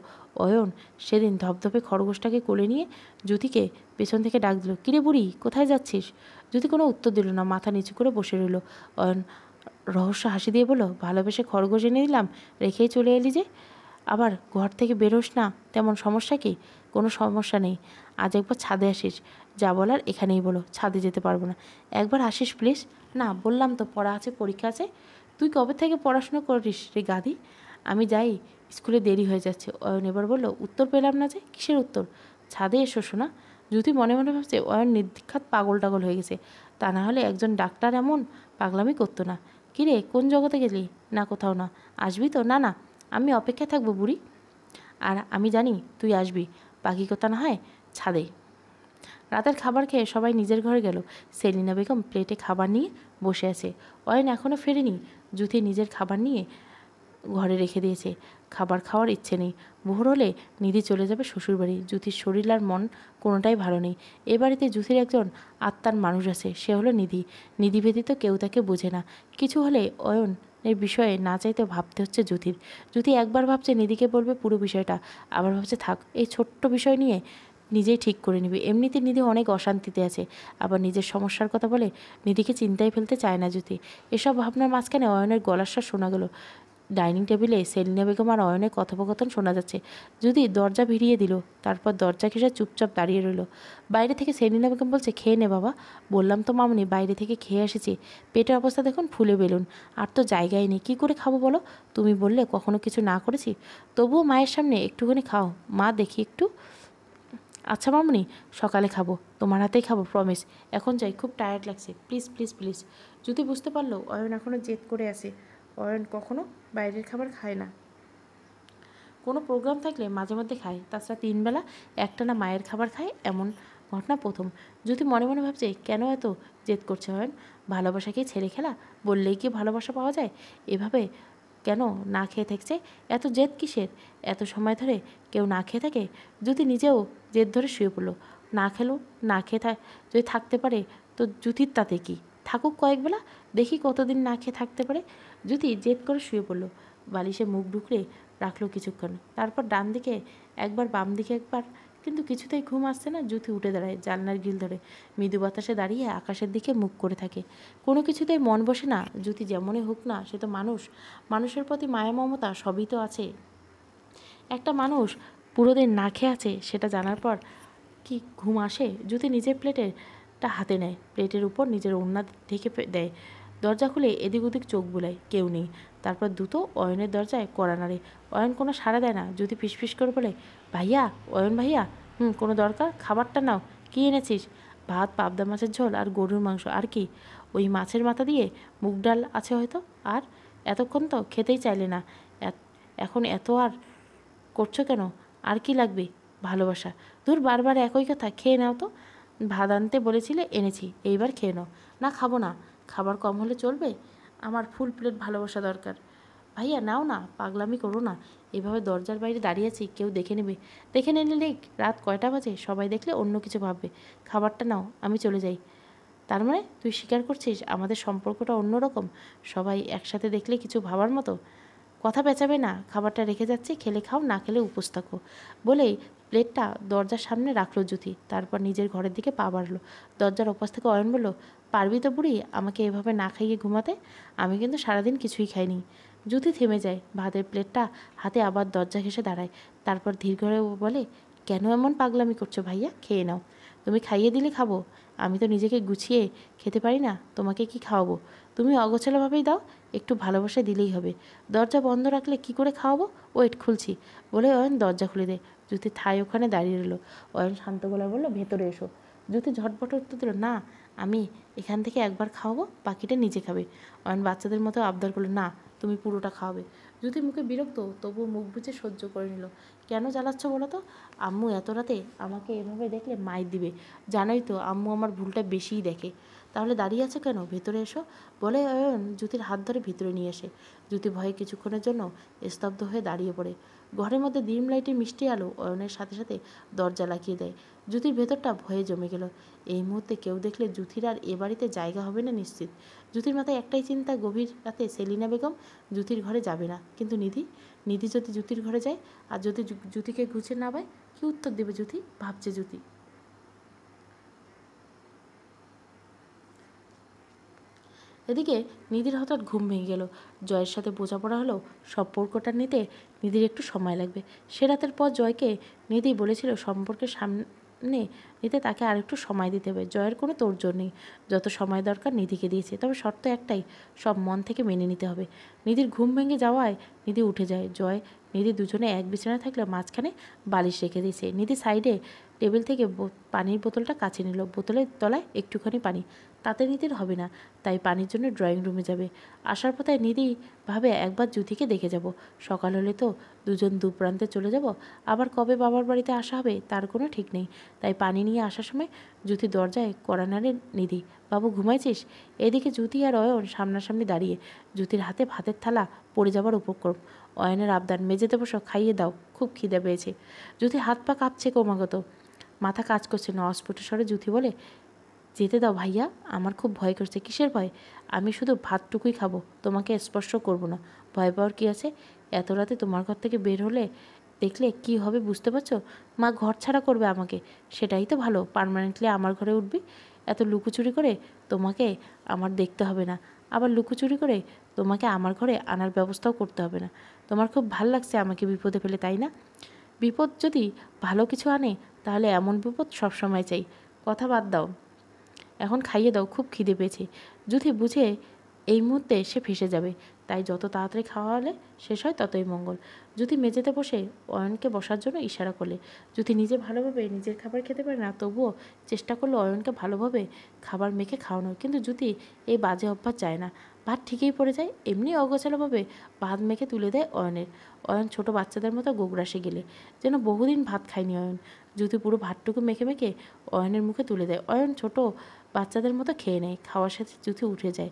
অয়ন সেদিন ধপধপে খরগোশটাকে কোলে নিয়ে জ্যোতিকে পেছন থেকে ডাক দিল কিরে বুড়ি কোথায় যাচ্ছিস জ্যোতি কোনো উত্তর দিল না মাথা নিচু করে বসে রইল অয়ন রহস্য হাসি দিয়ে বলো ভালোবেসে খরগোশ এনে দিলাম রেখেই চলে এলি যে আবার ঘর থেকে বেরোস না তেমন সমস্যা কি কোনো সমস্যা নেই আজ একবার ছাদে আসিস যা বলার এখানেই বলো ছাদে যেতে পারবো না একবার আসিস প্লিজ না বললাম তো পড়া আছে পরীক্ষা আছে তুই কবে থেকে পড়াশুনো করিস রে গাধি আমি যাই স্কুলে দেরি হয়ে যাচ্ছে অয়ন এবার বলল উত্তর পেলাম না যে কিসের উত্তর ছাদে এসো শোনা যদি মনে মনে ভাবছে অয়ন নির্দীক্ষাত পাগল টাগল হয়ে গেছে তা না হলে একজন ডাক্তার এমন পাগলামি করতো না কিরে কোন জগতে গেলি না কোথাও না আসবি তো না না আমি অপেক্ষায় থাকবো বুড়ি আর আমি জানি তুই আসবি বাকি কথা না হয় ছাদে রাতের খাবার খেয়ে সবাই নিজের ঘরে গেল সেলিনা বেগম প্লেটে খাবার নিয়ে বসে আছে অয়ন এখনও ফেরেনি জুথি নিজের খাবার নিয়ে ঘরে রেখে দিয়েছে খাবার খাওয়ার ইচ্ছে নেই ভোর হলে নিধি চলে যাবে শ্বশুরবাড়ি জুথির শরীর আর মন কোনোটাই ভালো নেই এ বাড়িতে জুথির একজন আত্মার মানুষ আছে সে হলো নিধি নিধি ব্যতীত কেউ তাকে বোঝে না কিছু হলে অয়ন এর বিষয়ে না চাইতে ভাবতে হচ্ছে জ্যোতির জ্যোতি একবার ভাবছে নিধিকে বলবে পুরো বিষয়টা আবার ভাবছে থাক এই ছোট্ট বিষয় নিয়ে নিজেই ঠিক করে নিবি এমনিতে নিধি অনেক অশান্তিতে আছে আবার নিজের সমস্যার কথা বলে নিধিকে চিন্তায় ফেলতে চায় না জ্যোতি এসব ভাবনার মাঝখানে অয়নের গলার শোনা গেল ডাইনিং টেবিলে সেলিনা বেগম আর অয়নের কথোপকথন শোনা যাচ্ছে যদি দরজা ভিড়িয়ে দিল তারপর দরজা ঘেসে চুপচাপ দাঁড়িয়ে রইল বাইরে থেকে সেলিনা বেগম বলছে খেয়ে নে বাবা বললাম তো মামনি বাইরে থেকে খেয়ে এসেছি পেটের অবস্থা দেখুন ফুলে বেলুন আর তো জায়গায় নেই কী করে খাবো বলো তুমি বললে কখনো কিছু না করেছি তবুও মায়ের সামনে একটুখানি খাও মা দেখি একটু আচ্ছা মামনি সকালে খাবো তোমার হাতেই খাবো প্রমিস এখন যাই খুব টায়ার্ড লাগছে প্লিজ প্লিজ প্লিজ যদি বুঝতে পারলো অয়ন এখনও জেদ করে আছে অয়ন কখনো বাইরের খাবার খায় না কোনো প্রোগ্রাম থাকলে মাঝে মধ্যে খায় তাছাড়া তিনবেলা একটা না মায়ের খাবার খায় এমন ঘটনা প্রথম যদি মনে মনে ভাবছে কেন এত জেদ করছে অয়ন ভালোবাসাকে ছেড়ে খেলা বললেই কি ভালোবাসা পাওয়া যায় এভাবে কেন না খেয়ে থাকছে এত জেদ কিসের এত সময় ধরে কেউ না খেয়ে থাকে যদি নিজেও জেদ ধরে শুয়ে পড়লো না খেলো না খেয়ে থাক যদি থাকতে পারে তো জুতির তাতে কি থাকুক কয়েকবেলা দেখি কতদিন না খেয়ে থাকতে পারে জুতি জেদ করে শুয়ে পড়লো বালিশে মুখ ঢুকলে রাখলো কিছুক্ষণ তারপর ডান দিকে একবার বাম দিকে একবার কিন্তু কিছুতেই ঘুম আসছে না জুথি উঠে দাঁড়ায় জানলার গিল ধরে মৃদু বাতাসে দাঁড়িয়ে আকাশের দিকে মুখ করে থাকে কোনো কিছুতেই মন বসে না জুতি যেমনই হোক না সে তো মানুষ মানুষের প্রতি মায়া মমতা সবই তো আছে একটা মানুষ পুরোদের না খেয়ে আছে সেটা জানার পর কি ঘুম আসে জুতি নিজের প্লেটেরটা হাতে নেয় প্লেটের উপর নিজের ওড়না ঢেকে দেয় দরজা খুলে এদিক ওদিক চোখ বুলায় কেউ নেই তারপর দ্রুত অয়নের দরজায় কড়া নাড়ে অয়ন কোনো সাড়া দেয় না যদি ফিসফিস করে বলে ভাইয়া অয়ন ভাইয়া হুম কোনো দরকার খাবারটা নাও কী এনেছিস ভাত পাবদা মাছের ঝোল আর গরুর মাংস আর কি ওই মাছের মাথা দিয়ে মুগ ডাল আছে হয়তো আর এতক্ষণ তো খেতেই চাইলে না এখন এত আর করছো কেন আর কি লাগবে ভালোবাসা দূর বারবার একই কথা খেয়ে নাও তো ভাত আনতে বলেছিলে এনেছি এইবার খেয়ে নাও না খাবো না খাবার কম হলে চলবে আমার ফুল প্লেট ভালোবাসা দরকার ভাইয়া নাও না পাগলামি করো না এভাবে দরজার বাইরে দাঁড়িয়ে আছি কেউ দেখে নেবে দেখে নিলে নেই রাত কয়টা বাজে সবাই দেখলে অন্য কিছু ভাববে খাবারটা নাও আমি চলে যাই তার মানে তুই স্বীকার করছিস আমাদের সম্পর্কটা অন্যরকম সবাই একসাথে দেখলে কিছু ভাবার মতো কথা পেঁচাবে না খাবারটা রেখে যাচ্ছি খেলে খাও না খেলে উপোস থাকো বলেই প্লেটটা দরজার সামনে রাখলো জ্যোতি তারপর নিজের ঘরের দিকে পা বাড়লো দরজার ওপাশ থেকে অয়ন বলল পারবি তো বুড়ি আমাকে এভাবে না খাইয়ে ঘুমাতে আমি কিন্তু সারাদিন কিছুই খাইনি জুতি থেমে যায় ভাতের প্লেটটা হাতে আবার দরজা ঘেসে দাঁড়ায় তারপর ধীর ঘরে বলে কেন এমন পাগলামি করছো ভাইয়া খেয়ে নাও তুমি খাইয়ে দিলে খাবো আমি তো নিজেকে গুছিয়ে খেতে পারি না তোমাকে কি খাওয়াবো তুমি অগোছালোভাবেই দাও একটু ভালোবাসা দিলেই হবে দরজা বন্ধ রাখলে কি করে খাওয়াবো ওয়েট খুলছি বলে অয়ন দরজা খুলে দেয় জুতি থাই ওখানে দাঁড়িয়ে রইল অয়ন শান্ত গলায় বললো ভেতরে এসো জ্যোতি ঝটপট উত্তর দিল না আমি এখান থেকে একবার খাওয়াবো পাখিটা নিজে খাবে অয়ন বাচ্চাদের মতো আবদার করলো না তুমি পুরোটা খাওয়াবে যদি মুখে বিরক্ত তবু মুখ বুঝে সহ্য করে নিল কেন জ্বালাচ্ছ বলো তো আম্মু এত রাতে আমাকে এভাবে দেখলে মায়ের দিবে জানোই তো আম্মু আমার ভুলটা বেশিই দেখে তাহলে দাঁড়িয়ে আছো কেন ভেতরে এসো বলে অয়ন জ্যোতির হাত ধরে ভিতরে নিয়ে আসে জ্যোতি ভয়ে কিছুক্ষণের জন্য স্তব্ধ হয়ে দাঁড়িয়ে পড়ে ঘরের মধ্যে ডিম লাইটে মিষ্টি আলো অয়নের সাথে সাথে দরজা লাগিয়ে দেয় জ্যোতির ভেতরটা ভয়ে জমে গেল এই মুহূর্তে কেউ দেখলে জ্যোতির আর এ বাড়িতে জায়গা হবে না নিশ্চিত জ্যোতির মাথায় একটাই চিন্তা গভীর রাতে সেলিনা বেগম জ্যোতির ঘরে যাবে না কিন্তু নিধি নিধি যদি জ্যোতির ঘরে যায় আর যদি জ্যোতিকে গুছিয়ে না পায় কী উত্তর দেবে জ্যোতি ভাবছে জ্যোতি এদিকে নিধির হঠাৎ ঘুম ভেঙে গেল জয়ের সাথে বোঝাপড়া হলো সম্পর্কটা নিতে নিধির একটু সময় লাগবে সে রাতের পর জয়কে নিধি বলেছিল সম্পর্কের সামনে এতে তাকে আরেকটু সময় দিতে হবে জয়ের কোনো তোরজোর নেই যত সময় দরকার নিধিকে দিয়েছে তবে শর্ত একটাই সব মন থেকে মেনে নিতে হবে নিধির ঘুম ভেঙে যাওয়ায় নিধি উঠে যায় জয় নিধি দুজনে এক বিছানায় থাকলে মাঝখানে বালিশ রেখে দিয়েছে নিধি সাইডে টেবিল থেকে পানির বোতলটা কাছে নিল বোতলের তলায় একটুখানি পানি তাতে নিধির হবে না তাই পানির জন্য ড্রয়িং রুমে যাবে আসার পথে নিধি ভাবে একবার জ্যোতিকে দেখে যাব সকাল হলে তো দুজন দুপ্রান্তে চলে যাব আবার কবে বাবার বাড়িতে আসা হবে তার কোনো ঠিক নেই তাই পানি নিয়ে আসার সময় জ্যোতি দরজায় কড়া নাড়ে নিধি বাবু ঘুমাইছিস এদিকে জ্যোতি আর অয়ন সামনাসামনি দাঁড়িয়ে জ্যোতির হাতে ভাতের থালা পড়ে যাবার উপক্রম অয়নের আবদার মেঝেতে বসো খাইয়ে দাও খুব খিদে পেয়েছে জ্যোতি হাত পা কাঁপছে ক্রমাগত মাথা কাজ করছে না অস্ফুট স্বরে জ্যোতি বলে যেতে দাও ভাইয়া আমার খুব ভয় করছে কিসের ভয় আমি শুধু ভাতটুকুই খাবো তোমাকে স্পর্শ করব না ভয় পাওয়ার কী আছে এত রাতে তোমার ঘর থেকে বের হলে দেখলে কি হবে বুঝতে পারছো মা ঘর ছাড়া করবে আমাকে সেটাই তো ভালো পারমানেন্টলি আমার ঘরে উঠবি এত লুকোচুরি করে তোমাকে আমার দেখতে হবে না আবার লুকোচুরি করে তোমাকে আমার ঘরে আনার ব্যবস্থাও করতে হবে না তোমার খুব ভাল লাগছে আমাকে বিপদে ফেলে তাই না বিপদ যদি ভালো কিছু আনে তাহলে এমন বিপদ সবসময় চাই কথা বাদ দাও এখন খাইয়ে দাও খুব খিদে পেয়েছে যুথি বুঝে এই মুহূর্তে সে ফেসে যাবে তাই যত তাড়াতাড়ি খাওয়া হলে শেষ হয় ততই মঙ্গল যদি মেঝেতে বসে অয়নকে বসার জন্য ইশারা করলে যদি নিজে ভালোভাবে নিজের খাবার খেতে পারে না তবুও চেষ্টা করলে অয়নকে ভালোভাবে খাবার মেখে খাওয়ানো কিন্তু যদি এই বাজে অভ্যাস চায় না ভাত ঠিকই পড়ে যায় এমনি অগোছালোভাবে ভাত মেখে তুলে দেয় অয়নের অয়ন ছোট বাচ্চাদের মতো গোগ্রাসে গেলে যেন বহুদিন ভাত খায়নি অয়ন যদি পুরো ভাতটুকু মেখে মেখে অয়নের মুখে তুলে দেয় অয়ন ছোট বাচ্চাদের মতো খেয়ে নেয় খাওয়ার সাথে জুতি উঠে যায়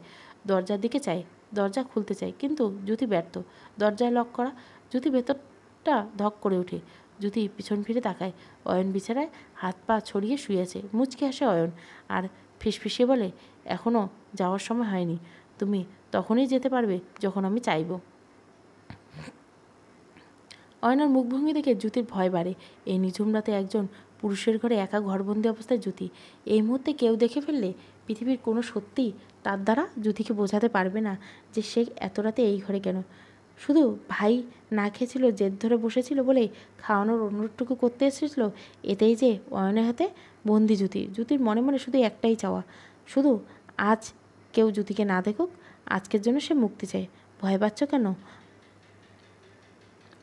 দরজার দিকে চায় দরজা খুলতে চাই কিন্তু জ্যোতি ব্যর্থ দরজায় লক করা জ্যোতি ভেতরটা ধক করে ওঠে জ্যোতি পিছন ফিরে তাকায় অয়ন বিছানায় হাত পা ছড়িয়ে শুয়ে আছে মুচকে আসে অয়ন আর ফিসফিসে বলে এখনও যাওয়ার সময় হয়নি তুমি তখনই যেতে পারবে যখন আমি চাইব অয়নার মুখভঙ্গি দেখে জ্যোতির ভয় বাড়ে এই নিঝুম রাতে একজন পুরুষের ঘরে একা ঘরবন্দি অবস্থায় জ্যোতি এই মুহূর্তে কেউ দেখে ফেললে পৃথিবীর কোনো সত্যি তার দ্বারা যুধিকে বোঝাতে পারবে না যে সে এত রাতে এই ঘরে কেন শুধু ভাই না খেয়েছিল জেদ ধরে বসেছিল বলে খাওয়ানোর অনুরোধটুকু করতে এসেছিল এতেই যে অয়নের হাতে বন্দি জ্যোতি জ্যোতির মনে মনে শুধু একটাই চাওয়া শুধু আজ কেউ জ্যোতিকে না দেখুক আজকের জন্য সে মুক্তি চায় ভয় পাচ্ছ কেন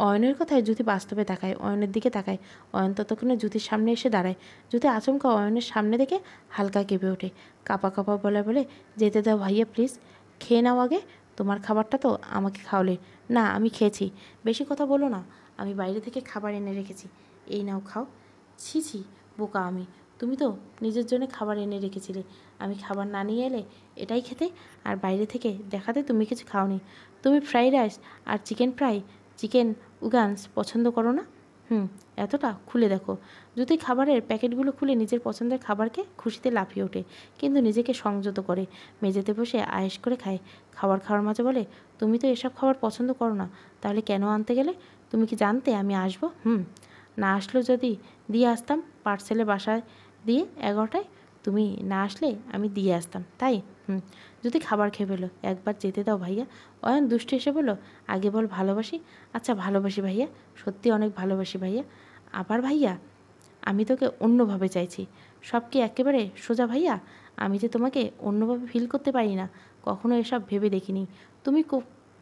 অয়নের কথায় জ্যোতি বাস্তবে তাকায় অয়নের দিকে তাকায় অয়ন ততক্ষণে জ্যোতির সামনে এসে দাঁড়ায় জ্যোতি আচমকা অয়নের সামনে দেখে হালকা কেঁপে ওঠে কাপা কাপা বলে বলে যেতে দাও ভাইয়া প্লিজ খেয়ে নাও আগে তোমার খাবারটা তো আমাকে খাওয়ালে না আমি খেয়েছি বেশি কথা বলো না আমি বাইরে থেকে খাবার এনে রেখেছি এই নাও খাও ছি ছি বোকা আমি তুমি তো নিজের জন্য খাবার এনে রেখেছিলে আমি খাবার না নিয়ে এলে এটাই খেতে আর বাইরে থেকে দেখাতে তুমি কিছু খাওনি তুমি ফ্রাইড রাইস আর চিকেন ফ্রাই চিকেন উগানস পছন্দ করো না হুম এতটা খুলে দেখো যদি খাবারের প্যাকেটগুলো খুলে নিজের পছন্দের খাবারকে খুশিতে লাফিয়ে ওঠে কিন্তু নিজেকে সংযত করে মেঝেতে বসে আয়েস করে খায় খাবার খাওয়ার মাঝে বলে তুমি তো এসব খাবার পছন্দ করো না তাহলে কেন আনতে গেলে তুমি কি জানতে আমি আসবো হুম না আসলেও যদি দিয়ে আসতাম পার্সেলে বাসায় দিয়ে এগারোটায় তুমি না আসলে আমি দিয়ে আসতাম তাই হুম যদি খাবার খেয়ে ফেলো একবার যেতে দাও ভাইয়া অয়ন দুষ্টু এসে বলো আগে বল ভালোবাসি আচ্ছা ভালোবাসি ভাইয়া সত্যি অনেক ভালোবাসি ভাইয়া আবার ভাইয়া আমি তোকে অন্যভাবে চাইছি সব কি একেবারে সোজা ভাইয়া আমি যে তোমাকে অন্যভাবে ফিল করতে পারি না কখনো এসব ভেবে দেখিনি তুমি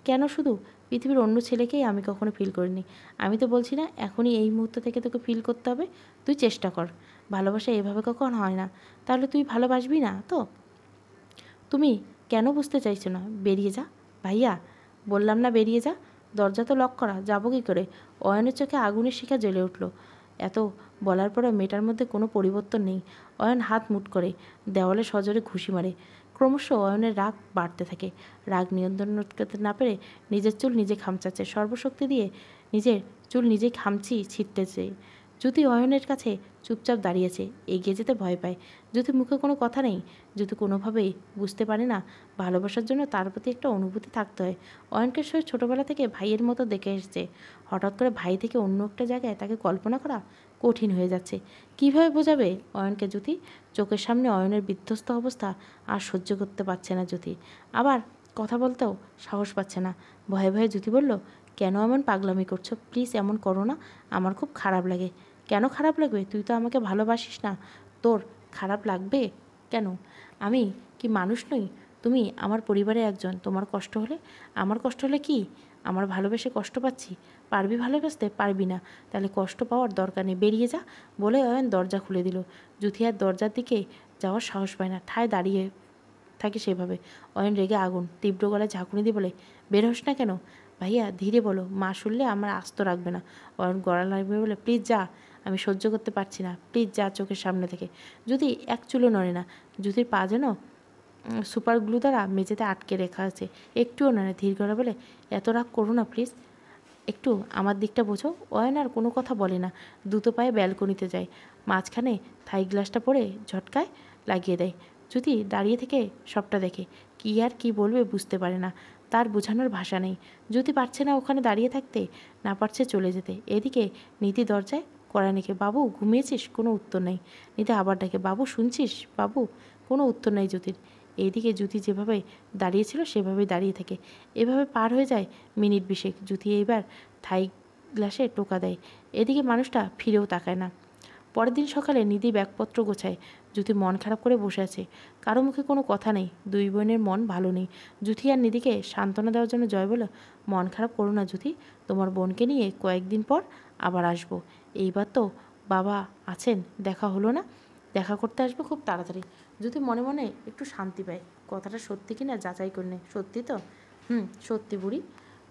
কেন শুধু পৃথিবীর অন্য ছেলেকেই আমি কখনো ফিল করিনি আমি তো বলছি না এখনই এই মুহূর্ত থেকে তোকে ফিল করতে হবে তুই চেষ্টা কর ভালোবাসা এভাবে কখন হয় না তাহলে তুই ভালোবাসবি না তো তুমি কেন বুঝতে চাইছো না বেরিয়ে যা ভাইয়া বললাম না বেরিয়ে যা দরজা তো লক করা যাবো কী করে অয়নের চোখে আগুনের শিখা জ্বলে উঠল এত বলার পরে মেয়েটার মধ্যে কোনো পরিবর্তন নেই অয়ন হাত মুট করে দেওয়ালে সজোরে ঘুষি মারে ক্রমশ অয়নের রাগ বাড়তে থাকে রাগ নিয়ন্ত্রণ করতে না পেরে নিজের চুল নিজে খামচাচ্ছে সর্বশক্তি দিয়ে নিজের চুল নিজে খামচি ছিটতেছে যদি অয়নের কাছে চুপচাপ দাঁড়িয়েছে এগিয়ে যেতে ভয় পায় যদি মুখে কোনো কথা নেই যদি কোনোভাবেই বুঝতে পারে না ভালোবাসার জন্য তার প্রতি একটা অনুভূতি থাকতে হয় অয়নকের সহ ছোটোবেলা থেকে ভাইয়ের মতো দেখে এসছে হঠাৎ করে ভাই থেকে অন্য একটা জায়গায় তাকে কল্পনা করা কঠিন হয়ে যাচ্ছে কিভাবে বোঝাবে অয়নকে জ্যোতি চোখের সামনে অয়নের বিধ্বস্ত অবস্থা আর সহ্য করতে পারছে না জ্যোতি আবার কথা বলতেও সাহস পাচ্ছে না ভয়ে ভয়ে জ্যোতি বলল কেন এমন পাগলামি করছো প্লিজ এমন করো না আমার খুব খারাপ লাগে কেন খারাপ লাগবে তুই তো আমাকে ভালোবাসিস না তোর খারাপ লাগবে কেন আমি কি মানুষ নই তুমি আমার পরিবারে একজন তোমার কষ্ট হলে আমার কষ্ট হলে কি আমার ভালোবেসে কষ্ট পাচ্ছি পারবি ভালোবাসতে পারবি না তাহলে কষ্ট পাওয়ার দরকার নেই বেরিয়ে যা বলে অয়ন দরজা খুলে দিল জুথিয়ার দরজার দিকে যাওয়ার সাহস পায় না ঠায় দাঁড়িয়ে থাকে সেভাবে অয়ন রেগে আগুন তীব্র গলায় ঝাঁকুনি দিয়ে বলে বের হোস না কেন ভাইয়া ধীরে বলো মা শুনলে আমার আস্ত রাখবে না অয়ন গড়া লাগবে বলে প্লিজ যা আমি সহ্য করতে পারছি না প্লিজ যা চোখের সামনে থেকে যদি এক চুলো নড়ে না যুধির পা যেন সুপার গ্লু দ্বারা মেঝেতে আটকে রেখা আছে একটুও নড়ে ধীর করে বলে এত রাগ করো না প্লিজ একটু আমার দিকটা বোঝো অয়ন আর কোনো কথা বলে না দুটো পায়ে ব্যালকনিতে যায় মাঝখানে থাই গ্লাসটা পরে ঝটকায় লাগিয়ে দেয় যদি দাঁড়িয়ে থেকে সবটা দেখে কি আর কি বলবে বুঝতে পারে না তার বোঝানোর ভাষা নেই যদি পারছে না ওখানে দাঁড়িয়ে থাকতে না পারছে চলে যেতে এদিকে নীতি দরজায় করানিকে বাবু ঘুমিয়েছিস কোনো উত্তর নেই নিতে আবার ডাকে বাবু শুনছিস বাবু কোনো উত্তর নেই জ্যোতির এইদিকে জ্যোতি যেভাবে দাঁড়িয়েছিল সেভাবে দাঁড়িয়ে থাকে এভাবে পার হয়ে যায় মিনিট বিশেক জ্যোতি এইবার থাই গ্লাসে টোকা দেয় এদিকে মানুষটা ফিরেও তাকায় না পরের দিন সকালে নিধি ব্যাগপত্র গোছায় জ্যোতি মন খারাপ করে বসে আছে কারো মুখে কোনো কথা নেই দুই বোনের মন ভালো নেই জ্যোতি আর নিধিকে সান্ত্বনা দেওয়ার জন্য জয় বলে মন খারাপ করো না জ্যোতি তোমার বোনকে নিয়ে কয়েকদিন পর আবার আসবো এইবার তো বাবা আছেন দেখা হলো না দেখা করতে আসবো খুব তাড়াতাড়ি যদি মনে মনে একটু শান্তি পায় কথাটা সত্যি কি না যাচাই করে নে সত্যি তো হুম সত্যি বুড়ি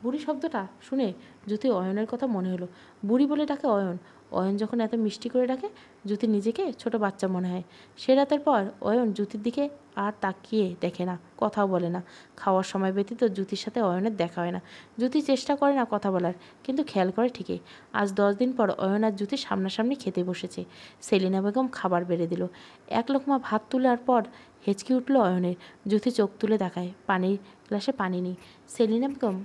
বুড়ি শব্দটা শুনে জ্যোতি অয়নের কথা মনে হলো বুড়ি বলে ডাকে অয়ন অয়ন যখন এত মিষ্টি করে ডাকে জ্যোতি নিজেকে ছোট বাচ্চা মনে হয় সে রাতের পর অয়ন জ্যোতির দিকে আর তাকিয়ে দেখে না কথাও বলে না খাওয়ার সময় ব্যতীত জ্যোতির সাথে অয়নের দেখা হয় না জ্যোতি চেষ্টা করে না কথা বলার কিন্তু খেয়াল করে ঠিকই আজ দশ দিন পর অয়ন আর জ্যোতি সামনাসামনি খেতে বসেছে সেলিনা বেগম খাবার বেড়ে দিল এক লোকমা ভাত তোলার পর হেঁচকি উঠল অয়নের জ্যোতি চোখ তুলে দেখায় পানির গ্লাসে পানি নেই সেলিনা বেগম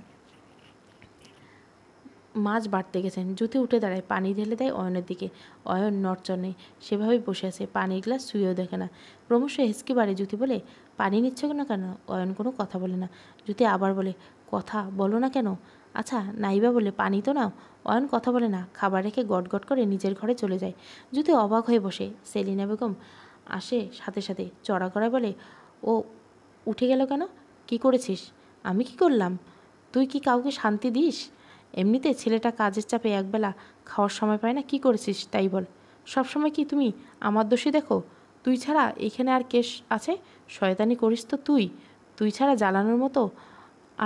মাছ বাড়তে গেছেন জুতি উঠে দাঁড়ায় পানি ঢেলে দেয় অয়নের দিকে অয়ন নড়চড় নেই সেভাবেই বসে আছে পানির গ্লাস শুয়েও দেখে না ক্রমশ হেসকি বাড়ে জুতি বলে পানি নিচ্ছ না কেন অয়ন কোনো কথা বলে না জুতি আবার বলে কথা বলো না কেন আচ্ছা নাইবা বলে পানি তো নাও অয়ন কথা বলে না খাবার রেখে গটগট করে নিজের ঘরে চলে যায় জুতি অবাক হয়ে বসে সেলিনা বেগম আসে সাথে সাথে চড়া করা বলে ও উঠে গেল কেন কি করেছিস আমি কি করলাম তুই কি কাউকে শান্তি দিস এমনিতে ছেলেটা কাজের চাপে একবেলা খাওয়ার সময় পায় না কি করেছিস তাই বল সবসময় কি তুমি আমার দোষী দেখো তুই ছাড়া এখানে আর কেস আছে শয়তানি করিস তো তুই তুই ছাড়া জ্বালানোর মতো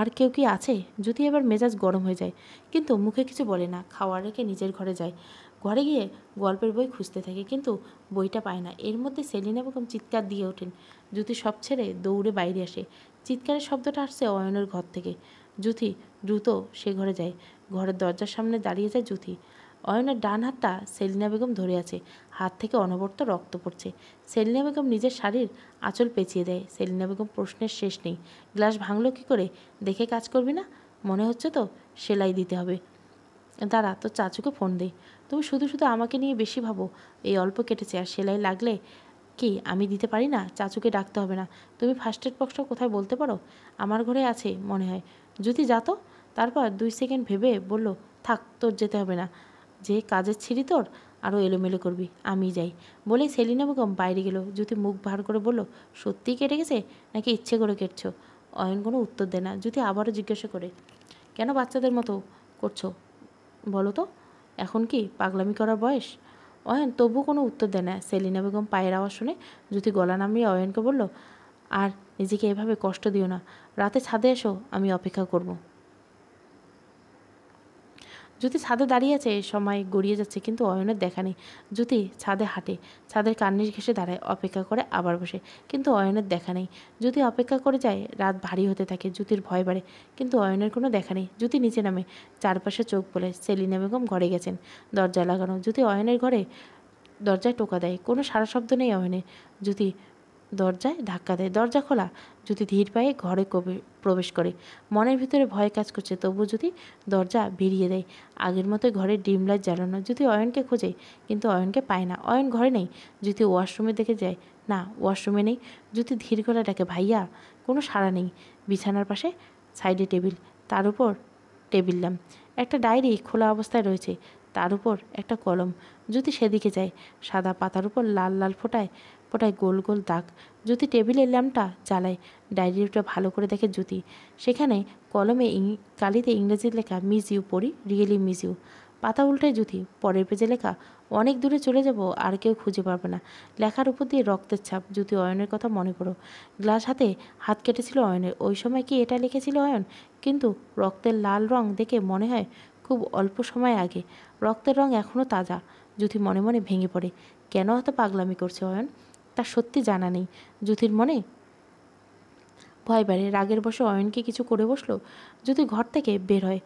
আর কেউ কি আছে যদি এবার মেজাজ গরম হয়ে যায় কিন্তু মুখে কিছু বলে না খাওয়ার রেখে নিজের ঘরে যায় ঘরে গিয়ে গল্পের বই খুঁজতে থাকে কিন্তু বইটা পায় না এর মধ্যে সেলিনা বেগম চিৎকার দিয়ে ওঠেন জ্যোতি সব ছেড়ে দৌড়ে বাইরে আসে চিৎকারের শব্দটা আসছে অয়নের ঘর থেকে জ্যোতি দ্রুত সে ঘরে যায় ঘরের দরজার সামনে দাঁড়িয়ে যায় জ্যোতি অয়নের ডান হাতটা সেলিনা বেগম ধরে আছে হাত থেকে অনবর্ত রক্ত পড়ছে সেলিনা বেগম নিজের শাড়ির আঁচল পেঁচিয়ে দেয় সেলিনা বেগম প্রশ্নের শেষ নেই গ্লাস ভাঙলো কী করে দেখে কাজ করবি না মনে হচ্ছে তো সেলাই দিতে হবে দাঁড়া তো চাচুকে ফোন দে তুমি শুধু শুধু আমাকে নিয়ে বেশি ভাবো এই অল্প কেটেছে আর সেলাই লাগলে কি আমি দিতে পারি না চাচুকে ডাকতে হবে না তুমি ফার্স্ট এড বক্সটা কোথায় বলতে পারো আমার ঘরে আছে মনে হয় যদি যা তো তারপর দুই সেকেন্ড ভেবে বলল থাক তোর যেতে হবে না যে কাজের ছিঁড়ি তোর আরও এলোমেলো করবি আমি যাই বলেই সেলিনা বেগম বাইরে গেল যদি মুখ ভার করে বলল সত্যিই কেটে গেছে নাকি ইচ্ছে করে কেটছো অয়ন কোনো উত্তর দেয় না যদি আবারও জিজ্ঞাসা করে কেন বাচ্চাদের মতো করছো বলো তো এখন কি পাগলামি করার বয়স অয়ন তবু কোনো উত্তর দেয় না সেলিনা বেগম পায়ের আওয়াজ শুনে যদি গলা নামিয়ে অয়নকে বলল আর নিজেকে এভাবে কষ্ট দিও না রাতে ছাদে এসো আমি অপেক্ষা করবো যদি ছাদে দাঁড়িয়ে আছে সময় গড়িয়ে যাচ্ছে কিন্তু অয়নের দেখা নেই জ্যোতি ছাদে হাঁটে ছাদের কান্নির ঘেসে দাঁড়ায় অপেক্ষা করে আবার বসে কিন্তু অয়নের দেখা নেই জ্যোতি অপেক্ষা করে যায় রাত ভারী হতে থাকে জ্যোতির ভয় বাড়ে কিন্তু অয়নের কোনো দেখা নেই জ্যোতি নিচে নামে চারপাশে চোখ বলে সেলিনা বেগম ঘরে গেছেন দরজা লাগানো জ্যোতি অয়নের ঘরে দরজায় টোকা দেয় কোনো সারা শব্দ নেই অয়নের জ্যোতি দরজায় ধাক্কা দেয় দরজা খোলা যদি ধীর পায়ে ঘরে প্রবেশ করে মনের ভিতরে ভয় কাজ করছে তবু যদি দরজা ভিড়িয়ে দেয় আগের মতো ঘরে ডিম লাইট জ্বালানো যদি অয়নকে খোঁজে কিন্তু অয়নকে পায় না অয়ন ঘরে নেই যদি ওয়াশরুমে দেখে যায় না ওয়াশরুমে নেই যদি ধীর গলা ডাকে ভাইয়া কোনো সাড়া নেই বিছানার পাশে সাইডে টেবিল তার উপর টেবিল ল্যাম্প একটা ডায়েরি খোলা অবস্থায় রয়েছে তার উপর একটা কলম যদি সেদিকে যায় সাদা পাতার উপর লাল লাল ফোটায় ফোটায় গোল গোল দাগ জ্যোতি টেবিলের ল্যাম্পটা জ্বালায় ডায়েরিটা ভালো করে দেখে জ্যোতি সেখানে কলমে কালিতে ইংরেজি লেখা মিস ইউ পড়ি রিয়েলি মিস ইউ পাতা উল্টায় জ্যোতি পরের পেজে লেখা অনেক দূরে চলে যাব আর কেউ খুঁজে পাবে না লেখার উপর দিয়ে রক্তের ছাপ জ্যোতি অয়নের কথা মনে করো গ্লাস হাতে হাত কেটেছিল অয়নের ওই সময় কি এটা লিখেছিল অয়ন কিন্তু রক্তের লাল রং দেখে মনে হয় খুব অল্প সময় আগে রক্তের রং এখনও তাজা জ্যোতি মনে মনে ভেঙে পড়ে কেন এত পাগলামি করছে অয়ন তা সত্যি জানা নেই যুথির মনে ভয় বাড়ে রাগের বসে অয়নকে কিছু করে বসলো যদি ঘর থেকে বের হয়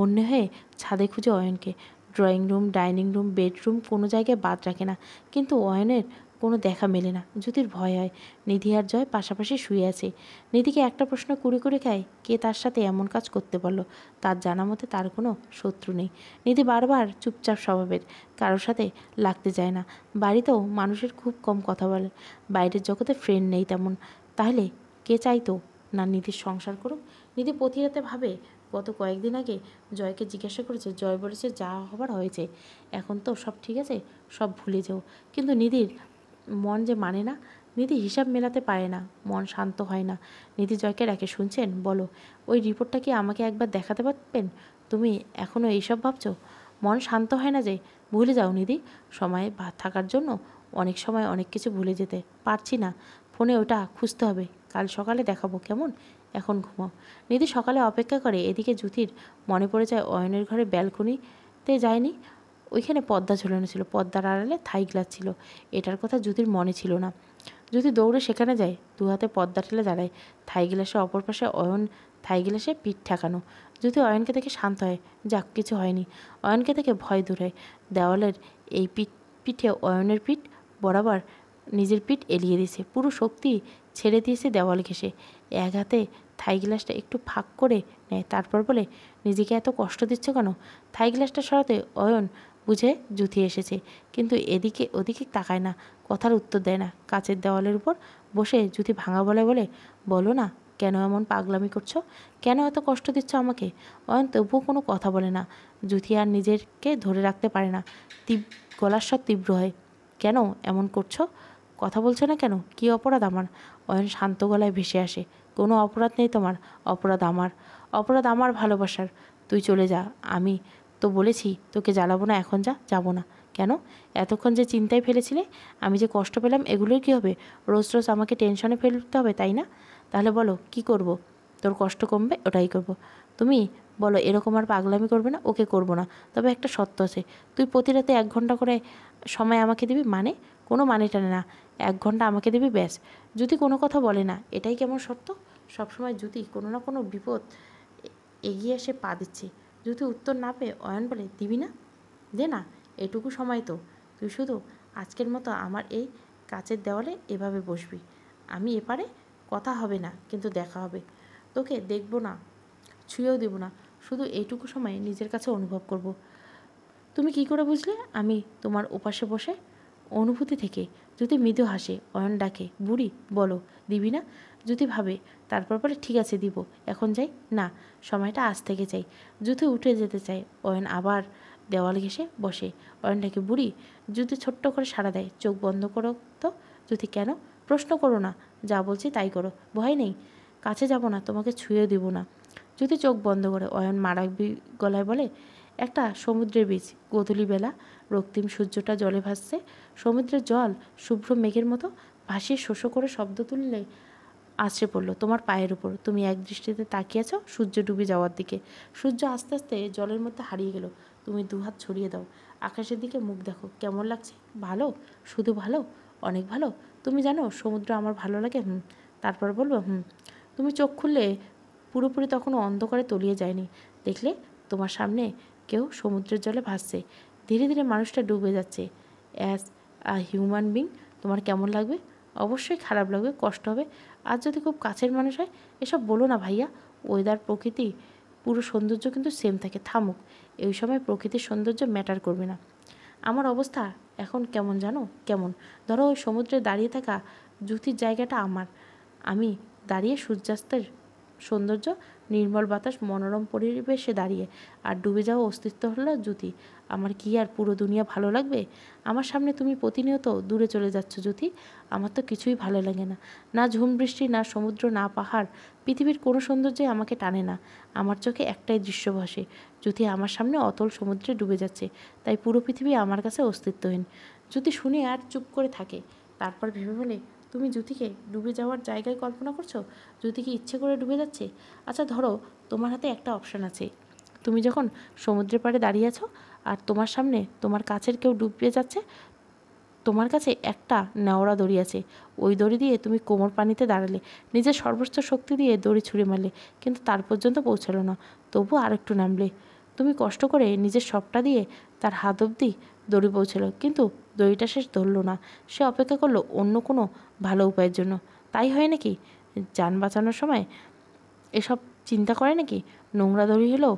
অন্য হয়ে ছাদে খুঁজে অয়নকে drawing room dining room bedroom কোনো জায়গায় বাদ রাখে না কিন্তু অয়নের কোনো দেখা মেলে না জ্যোতির ভয় হয় নিধি আর জয় পাশাপাশি শুয়ে আছে নিধিকে একটা প্রশ্ন কুড়ে কুড়ে খায় কে তার সাথে এমন কাজ করতে পারলো তার জানা মতে তার কোনো শত্রু নেই নিধি বারবার চুপচাপ স্বভাবের কারোর সাথে লাগতে যায় না বাড়িতেও মানুষের খুব কম কথা বলে বাইরের জগতে ফ্রেন্ড নেই তেমন তাহলে কে চাইতো না নিধির সংসার করুক নিধি প্রতি ভাবে গত কয়েকদিন আগে জয়কে জিজ্ঞাসা করেছে জয় বলেছে যা হবার হয়েছে এখন তো সব ঠিক আছে সব ভুলে যাও কিন্তু নিধির মন যে মানে না নিধি হিসাব মেলাতে পারে না মন শান্ত হয় না নিধি জয়কে ডাকে শুনছেন বলো ওই রিপোর্টটা কি আমাকে একবার দেখাতে পারবেন তুমি এখনও এইসব ভাবছ মন শান্ত হয় না যে ভুলে যাও নিধি সময়ে থাকার জন্য অনেক সময় অনেক কিছু ভুলে যেতে পারছি না ফোনে ওটা খুঁজতে হবে কাল সকালে দেখাবো কেমন এখন ঘুমাও নিধি সকালে অপেক্ষা করে এদিকে জ্যোতির মনে পড়ে যায় অয়নের ঘরে ব্যালকনিতে যায়নি ওইখানে পদ্মা ঝোলানো ছিল পদ্মার আড়ালে থাই গ্লাস ছিল এটার কথা যুতির মনে ছিল না যদি দৌড়ে সেখানে যায় দু হাতে পর্দা ঠেলে দাঁড়ায় থাই গ্লাসে অপর পাশে অয়ন থাই গ্লাসে পিঠ ঠেকানো যদি অয়নকে দেখে শান্ত হয় যাক কিছু হয়নি অয়নকে দেখে ভয় দূর হয় দেওয়ালের এই পিঠ পিঠে অয়নের পিঠ বরাবর নিজের পিঠ এলিয়ে দিয়েছে পুরো শক্তি ছেড়ে দিয়েছে দেওয়াল ঘেসে এক হাতে থাই গ্লাসটা একটু ফাঁক করে নেয় তারপর বলে নিজেকে এত কষ্ট দিচ্ছ কেন থাই গ্লাসটা সরাতে অয়ন বুঝে জুথি এসেছে কিন্তু এদিকে ওদিকে তাকায় না কথার উত্তর দেয় না কাচের দেওয়ালের উপর বসে জুথি ভাঙা বলে বলে বলো না কেন এমন পাগলামি করছো কেন এত কষ্ট দিচ্ছ আমাকে অয়ন তবুও কোনো কথা বলে না জুথি আর নিজেরকে ধরে রাখতে পারে না তীব গলার সব তীব্র হয় কেন এমন করছো কথা বলছো না কেন কি অপরাধ আমার অয়ন শান্ত গলায় ভেসে আসে কোনো অপরাধ নেই তোমার অপরাধ আমার অপরাধ আমার ভালোবাসার তুই চলে যা আমি তো বলেছি তোকে জ্বালাবো না এখন যা যাবো না কেন এতক্ষণ যে চিন্তায় ফেলেছিলে আমি যে কষ্ট পেলাম এগুলোই কী হবে রোজ রোজ আমাকে টেনশনে ফেলতে হবে তাই না তাহলে বলো কি করব। তোর কষ্ট কমবে ওটাই করব। তুমি বলো এরকম আর পাগলামি করবে না ওকে করব না তবে একটা সত্য আছে তুই প্রতি রাতে এক ঘন্টা করে সময় আমাকে দিবি মানে কোনো মানে টানে না এক ঘন্টা আমাকে দিবি ব্যাস যদি কোনো কথা বলে না এটাই কেমন সত্য সবসময় যদি কোনো না কোনো বিপদ এগিয়ে এসে পা দিচ্ছে যদি উত্তর না পেয়ে অয়ন বলে দিবি না দে না এটুকু সময় তো তুই শুধু আজকের মতো আমার এই কাচের দেওয়ালে এভাবে বসবি আমি এপারে কথা হবে না কিন্তু দেখা হবে তোকে দেখবো না ছুঁয়েও দেব না শুধু এইটুকু সময় নিজের কাছে অনুভব করব। তুমি কি করে বুঝলে আমি তোমার ওপাশে বসে অনুভূতি থেকে যদি মৃদু হাসে অয়ন ডাকে বুড়ি বলো দিবি না যদি ভাবে তারপর বলে ঠিক আছে দিব এখন যাই না সময়টা আজ থেকে চাই জুতো উঠে যেতে চায় অয়ন আবার দেওয়াল ঘেসে বসে অয়নটাকে বুড়ি যুতি ছোট্ট করে সাড়া দেয় চোখ বন্ধ করো তো যদি কেন প্রশ্ন করো না যা বলছি তাই করো ভয় নেই কাছে যাব না তোমাকে ছুঁয়ে দিব না যদি চোখ বন্ধ করে অয়ন মারাকবি গলায় বলে একটা সমুদ্রের বীজ গোধূলি বেলা রক্তিম সূর্যটা জলে ভাসছে সমুদ্রের জল শুভ্র মেঘের মতো ভাসিয়ে শোষ করে শব্দ তুললে আছড়ে পড়লো তোমার পায়ের উপর তুমি এক দৃষ্টিতে তাকিয়েছ সূর্য ডুবে যাওয়ার দিকে সূর্য আস্তে আস্তে জলের মধ্যে হারিয়ে গেল তুমি দুহাত ছড়িয়ে দাও আকাশের দিকে মুখ দেখো কেমন লাগছে ভালো শুধু ভালো অনেক ভালো তুমি জানো সমুদ্র আমার ভালো লাগে হুম তারপর বলবো হুম তুমি চোখ খুললে পুরোপুরি তখনও অন্ধকারে তলিয়ে যায়নি দেখলে তোমার সামনে কেউ সমুদ্রের জলে ভাসছে ধীরে ধীরে মানুষটা ডুবে যাচ্ছে অ্যাজ আ হিউম্যান বিং তোমার কেমন লাগবে অবশ্যই খারাপ লাগবে কষ্ট হবে আর যদি খুব কাছের মানুষ হয় এসব বলো না ভাইয়া ওয়েদার প্রকৃতি পুরো সৌন্দর্য কিন্তু সেম থাকে থামুক এই সময় প্রকৃতির সৌন্দর্য ম্যাটার করবে না আমার অবস্থা এখন কেমন জানো কেমন ধরো ওই সমুদ্রে দাঁড়িয়ে থাকা জুতির জায়গাটা আমার আমি দাঁড়িয়ে সূর্যাস্তের সৌন্দর্য নির্মল বাতাস মনোরম পরিবেশে দাঁড়িয়ে আর ডুবে যাওয়া অস্তিত্ব হলো জ্যোতি আমার কি আর পুরো দুনিয়া ভালো লাগবে আমার সামনে তুমি প্রতিনিয়ত দূরে চলে যাচ্ছ জ্যোতি আমার তো কিছুই ভালো লাগে না না ঝুম বৃষ্টি না সমুদ্র না পাহাড় পৃথিবীর কোনো সৌন্দর্যে আমাকে টানে না আমার চোখে একটাই দৃশ্য ভাসে জ্যোতি আমার সামনে অতল সমুদ্রে ডুবে যাচ্ছে তাই পুরো পৃথিবী আমার কাছে অস্তিত্বহীন জ্যোতি শুনে আর চুপ করে থাকে তারপর ভেবে বলে তুমি জ্যোতিকে ডুবে যাওয়ার জায়গায় কল্পনা করছো জ্যোতিকে ইচ্ছে করে ডুবে যাচ্ছে আচ্ছা ধরো তোমার হাতে একটা অপশান আছে তুমি যখন সমুদ্রের পাড়ে দাঁড়িয়ে আছো আর তোমার সামনে তোমার কাছের কেউ ডুবে যাচ্ছে তোমার কাছে একটা নেওড়া দড়ি আছে ওই দড়ি দিয়ে তুমি কোমর পানিতে দাঁড়ালে নিজের সর্বোচ্চ শক্তি দিয়ে দড়ি ছুঁড়ে মারলে কিন্তু তার পর্যন্ত পৌঁছালো না তবু আর একটু নামলে তুমি কষ্ট করে নিজের সবটা দিয়ে তার হাত অবধি দড়ি পৌঁছালো কিন্তু দড়িটা শেষ ধরল না সে অপেক্ষা করলো অন্য কোনো ভালো উপায়ের জন্য তাই হয় নাকি যান বাঁচানোর সময় এসব চিন্তা করে নাকি নোংরা দড়ি হলেও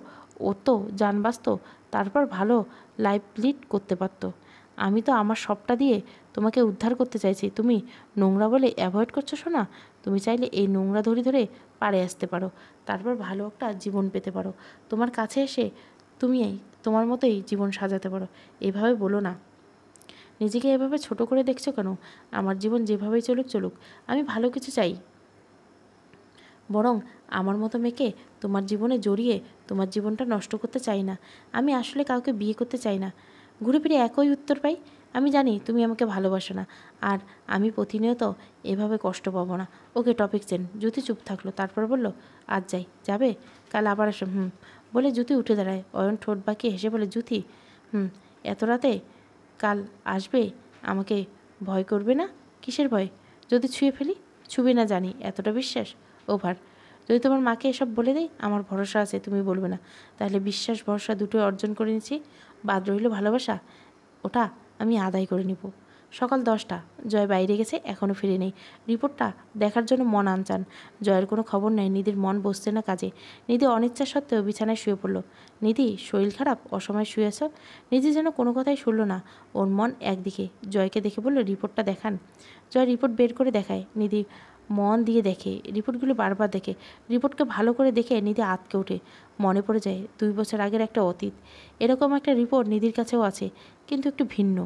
ও তো যান বাঁচত তারপর ভালো লাইফ লিড করতে পারত আমি তো আমার সবটা দিয়ে তোমাকে উদ্ধার করতে চাইছি তুমি নোংরা বলে অ্যাভয়েড করছো শোনা তুমি চাইলে এই নোংরা ধরি ধরে পারে আসতে পারো তারপর ভালো একটা জীবন পেতে পারো তোমার কাছে এসে তুমি তোমার মতোই জীবন সাজাতে পারো এভাবে বলো না নিজেকে এভাবে ছোট করে দেখছো কেন আমার জীবন যেভাবেই চলুক চলুক আমি ভালো কিছু চাই বরং আমার মতো মেয়েকে তোমার জীবনে জড়িয়ে তোমার জীবনটা নষ্ট করতে চাই না আমি আসলে কাউকে বিয়ে করতে চাই না ঘুরে ফিরে একই উত্তর পাই আমি জানি তুমি আমাকে ভালোবাসো না আর আমি প্রতিনিয়ত এভাবে কষ্ট পাবো না ওকে টপিক চেন জ্যোতি চুপ থাকলো তারপর বলল আজ যাই যাবে কাল আবার আসো হুম বলে জ্যোতি উঠে দাঁড়ায় অয়ন ঠোঁট বাকি হেসে বলে জ্যোতি হুম এত রাতে কাল আসবে আমাকে ভয় করবে না কিসের ভয় যদি ছুঁয়ে ফেলি ছুবি না জানি এতটা বিশ্বাস ওভার যদি তোমার মাকে এসব বলে দেয় আমার ভরসা আছে তুমি বলবে না তাহলে বিশ্বাস ভরসা দুটোই অর্জন করে নিয়েছি বাদ রইল ভালোবাসা ওটা আমি আদায় করে নেবো সকাল দশটা জয় বাইরে গেছে এখনও ফিরে নেই রিপোর্টটা দেখার জন্য মন আনচান জয়ের কোনো খবর নেই নিধির মন বসছে না কাজে নিধি অনিচ্ছা সত্ত্বেও বিছানায় শুয়ে পড়ল নিধি শরীর খারাপ অসময়ে শুয়েছ নিধি যেন কোনো কথাই শুনল না ওর মন একদিকে জয়কে দেখে বলল রিপোর্টটা দেখান জয় রিপোর্ট বের করে দেখায় নিধি মন দিয়ে দেখে রিপোর্টগুলো বারবার দেখে রিপোর্টকে ভালো করে দেখে নিধি আতকে ওঠে মনে পড়ে যায় দুই বছর আগের একটা অতীত এরকম একটা রিপোর্ট নিধির কাছেও আছে কিন্তু একটু ভিন্ন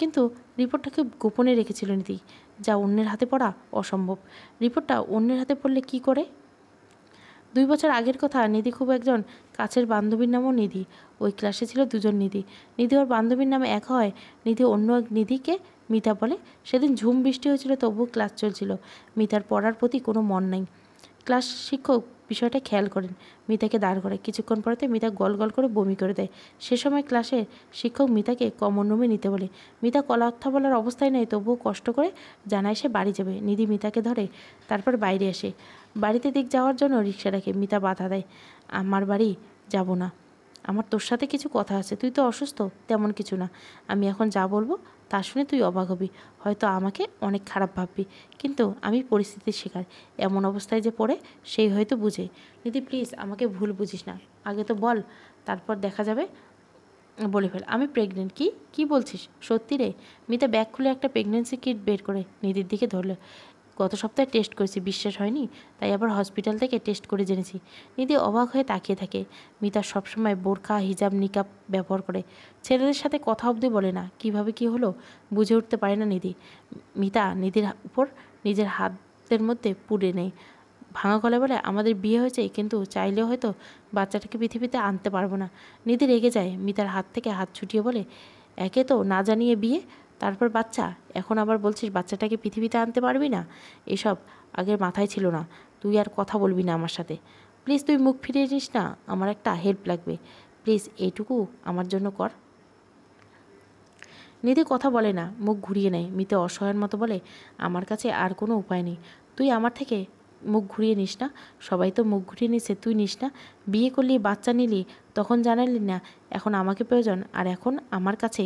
কিন্তু রিপোর্টটাকে গোপনে রেখেছিল নিধি যা অন্যের হাতে পড়া অসম্ভব রিপোর্টটা অন্যের হাতে পড়লে কি করে দুই বছর আগের কথা নিধি খুব একজন কাছের বান্ধবীর নামও নিধি ওই ক্লাসে ছিল দুজন নিধি নিধি ওর বান্ধবীর নামে এক হয় নিধি অন্য এক নিধিকে মিতা বলে সেদিন ঝুম বৃষ্টি হয়েছিল তবুও ক্লাস চলছিল মিতার পড়ার প্রতি কোনো মন নাই ক্লাস শিক্ষক বিষয়টা খেয়াল করেন মিতাকে দাঁড় করে কিছুক্ষণ পরেতে মিতা গল গল করে বমি করে দেয় সে সময় ক্লাসে শিক্ষক মিতাকে কমন রুমে নিতে বলে মিতা কথা বলার অবস্থায় নেই তবুও কষ্ট করে জানায় সে বাড়ি যাবে নিধি মিতাকে ধরে তারপর বাইরে আসে বাড়িতে দিক যাওয়ার জন্য রিক্সা রাখে মিতা বাধা দেয় আমার বাড়ি যাব না আমার তোর সাথে কিছু কথা আছে তুই তো অসুস্থ তেমন কিছু না আমি এখন যা বলবো তা শুনে তুই অবাক হবি হয়তো আমাকে অনেক খারাপ ভাববি কিন্তু আমি পরিস্থিতির শিকার এমন অবস্থায় যে পড়ে সেই হয়তো বুঝে দিদি প্লিজ আমাকে ভুল বুঝিস না আগে তো বল তারপর দেখা যাবে বলে ফেল আমি প্রেগনেন্ট কি কি বলছিস সত্যি রে মিতা ব্যাগ খুলে একটা প্রেগনেন্সি কিট বের করে নিধির দিকে ধরল গত সপ্তাহে টেস্ট করেছি বিশ্বাস হয়নি তাই আবার হসপিটাল থেকে টেস্ট করে জেনেছি নিধি অবাক হয়ে তাকিয়ে থাকে মিতা সবসময় বোরখা হিজাব নিকাব ব্যবহার করে ছেলেদের সাথে কথা অবধি বলে না কিভাবে কি হলো বুঝে উঠতে পারে না নিধি মিতা নিধির উপর নিজের হাতের মধ্যে পুড়ে নেয় ভাঙা কলে বলে আমাদের বিয়ে হয়েছে কিন্তু চাইলেও হয়তো বাচ্চাটাকে পৃথিবীতে আনতে পারবো না নিধি রেগে যায় মিতার হাত থেকে হাত ছুটিয়ে বলে একে তো না জানিয়ে বিয়ে তারপর বাচ্চা এখন আবার বলছিস বাচ্চাটাকে পৃথিবীতে আনতে পারবি না এসব আগের মাথায় ছিল না তুই আর কথা বলবি না আমার সাথে প্লিজ তুই মুখ ফিরিয়ে নিস না আমার একটা হেল্প লাগবে প্লিজ এইটুকু আমার জন্য কর নিধি কথা বলে না মুখ ঘুরিয়ে নেয় মিতে অসহায়ের মতো বলে আমার কাছে আর কোনো উপায় নেই তুই আমার থেকে মুখ ঘুরিয়ে নিস না সবাই তো মুখ ঘুরিয়ে নিছে তুই নিস না বিয়ে করলি বাচ্চা নিলি তখন জানালি না এখন আমাকে প্রয়োজন আর এখন আমার কাছে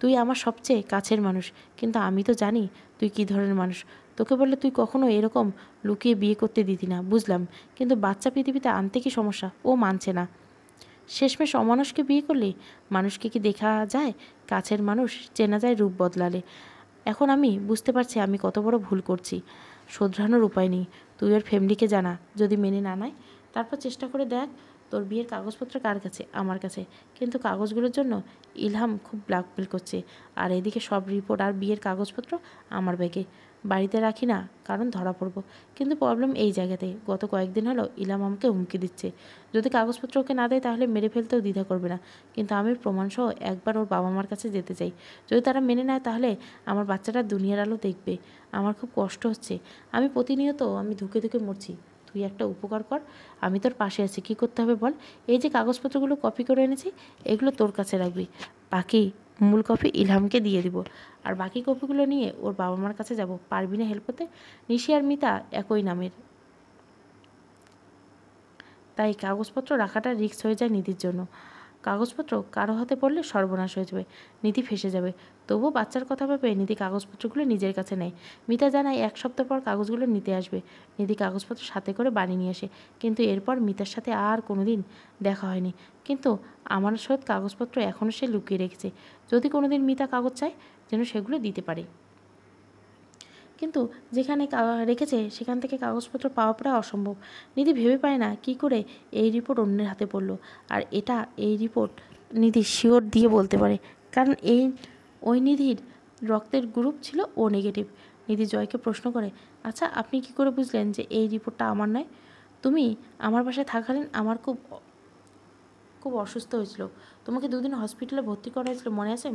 তুই আমার সবচেয়ে কাছের মানুষ কিন্তু আমি তো জানি তুই কী ধরনের মানুষ তোকে বললে তুই কখনো এরকম লুকিয়ে বিয়ে করতে দিতি না বুঝলাম কিন্তু বাচ্চা পৃথিবীতে আনতে কি সমস্যা ও মানছে না শেষমেশ অমানুষকে বিয়ে করলে মানুষকে কি দেখা যায় কাছের মানুষ চেনা যায় রূপ বদলালে এখন আমি বুঝতে পারছি আমি কত বড় ভুল করছি শোধরানোর উপায় নেই তুই ওর ফ্যামিলিকে জানা যদি মেনে না নেয় তারপর চেষ্টা করে দেখ তোর বিয়ের কাগজপত্র কার কাছে আমার কাছে কিন্তু কাগজগুলোর জন্য ইলহাম খুব ব্ল্যাকমেল করছে আর এদিকে সব রিপোর্ট আর বিয়ের কাগজপত্র আমার ব্যাগে বাড়িতে রাখি না কারণ ধরা পড়ব কিন্তু প্রবলেম এই জায়গাতে গত কয়েকদিন হলো ইলাম আমাকে হুমকি দিচ্ছে যদি কাগজপত্র ওকে না দেয় তাহলে মেরে ফেলতেও দ্বিধা করবে না কিন্তু আমি প্রমাণসহ একবার ওর বাবা মার কাছে যেতে চাই যদি তারা মেনে নেয় তাহলে আমার বাচ্চাটা দুনিয়ার আলো দেখবে আমার খুব কষ্ট হচ্ছে আমি প্রতিনিয়ত আমি ধুকে ধুকে মরছি তুই একটা উপকার কর আমি তোর পাশে আছি কি করতে হবে বল এই যে কাগজপত্রগুলো কপি করে এনেছি এগুলো তোর কাছে রাখবি বাকি মূল কপি ইলহামকে দিয়ে দিব আর বাকি কপিগুলো নিয়ে ওর বাবা মার কাছে যাব পারবি না হেল্প করতে নিশি আর মিতা একই নামের তাই কাগজপত্র রাখাটা রিক্স হয়ে যায় নিধির জন্য কাগজপত্র কারো হাতে পড়লে সর্বনাশ হয়ে যাবে নিধি ফেসে যাবে তবু বাচ্চার কথা ভাবে নিধি কাগজপত্রগুলো নিজের কাছে নেয় মিতা জানায় এক সপ্তাহ পর কাগজগুলো নিতে আসবে নিধি কাগজপত্র সাথে করে বানিয়ে নিয়ে আসে কিন্তু এরপর মিতার সাথে আর কোনো দিন দেখা হয়নি কিন্তু আমার সহ কাগজপত্র এখনও সে লুকিয়ে রেখেছে যদি কোনো দিন মিতা কাগজ চায় যেন সেগুলো দিতে পারে কিন্তু যেখানে রেখেছে সেখান থেকে কাগজপত্র পাওয়া প্রায় অসম্ভব নিধি ভেবে পায় না কি করে এই রিপোর্ট অন্যের হাতে পড়লো আর এটা এই রিপোর্ট নিধি শিওর দিয়ে বলতে পারে কারণ এই ওই নিধির রক্তের গ্রুপ ছিল ও নেগেটিভ নিধি জয়কে প্রশ্ন করে আচ্ছা আপনি কি করে বুঝলেন যে এই রিপোর্টটা আমার নয় তুমি আমার বাসায় থাকালেন আমার খুব খুব অসুস্থ হয়েছিল তোমাকে দুদিন হসপিটালে ভর্তি করা হয়েছিল মনে আছে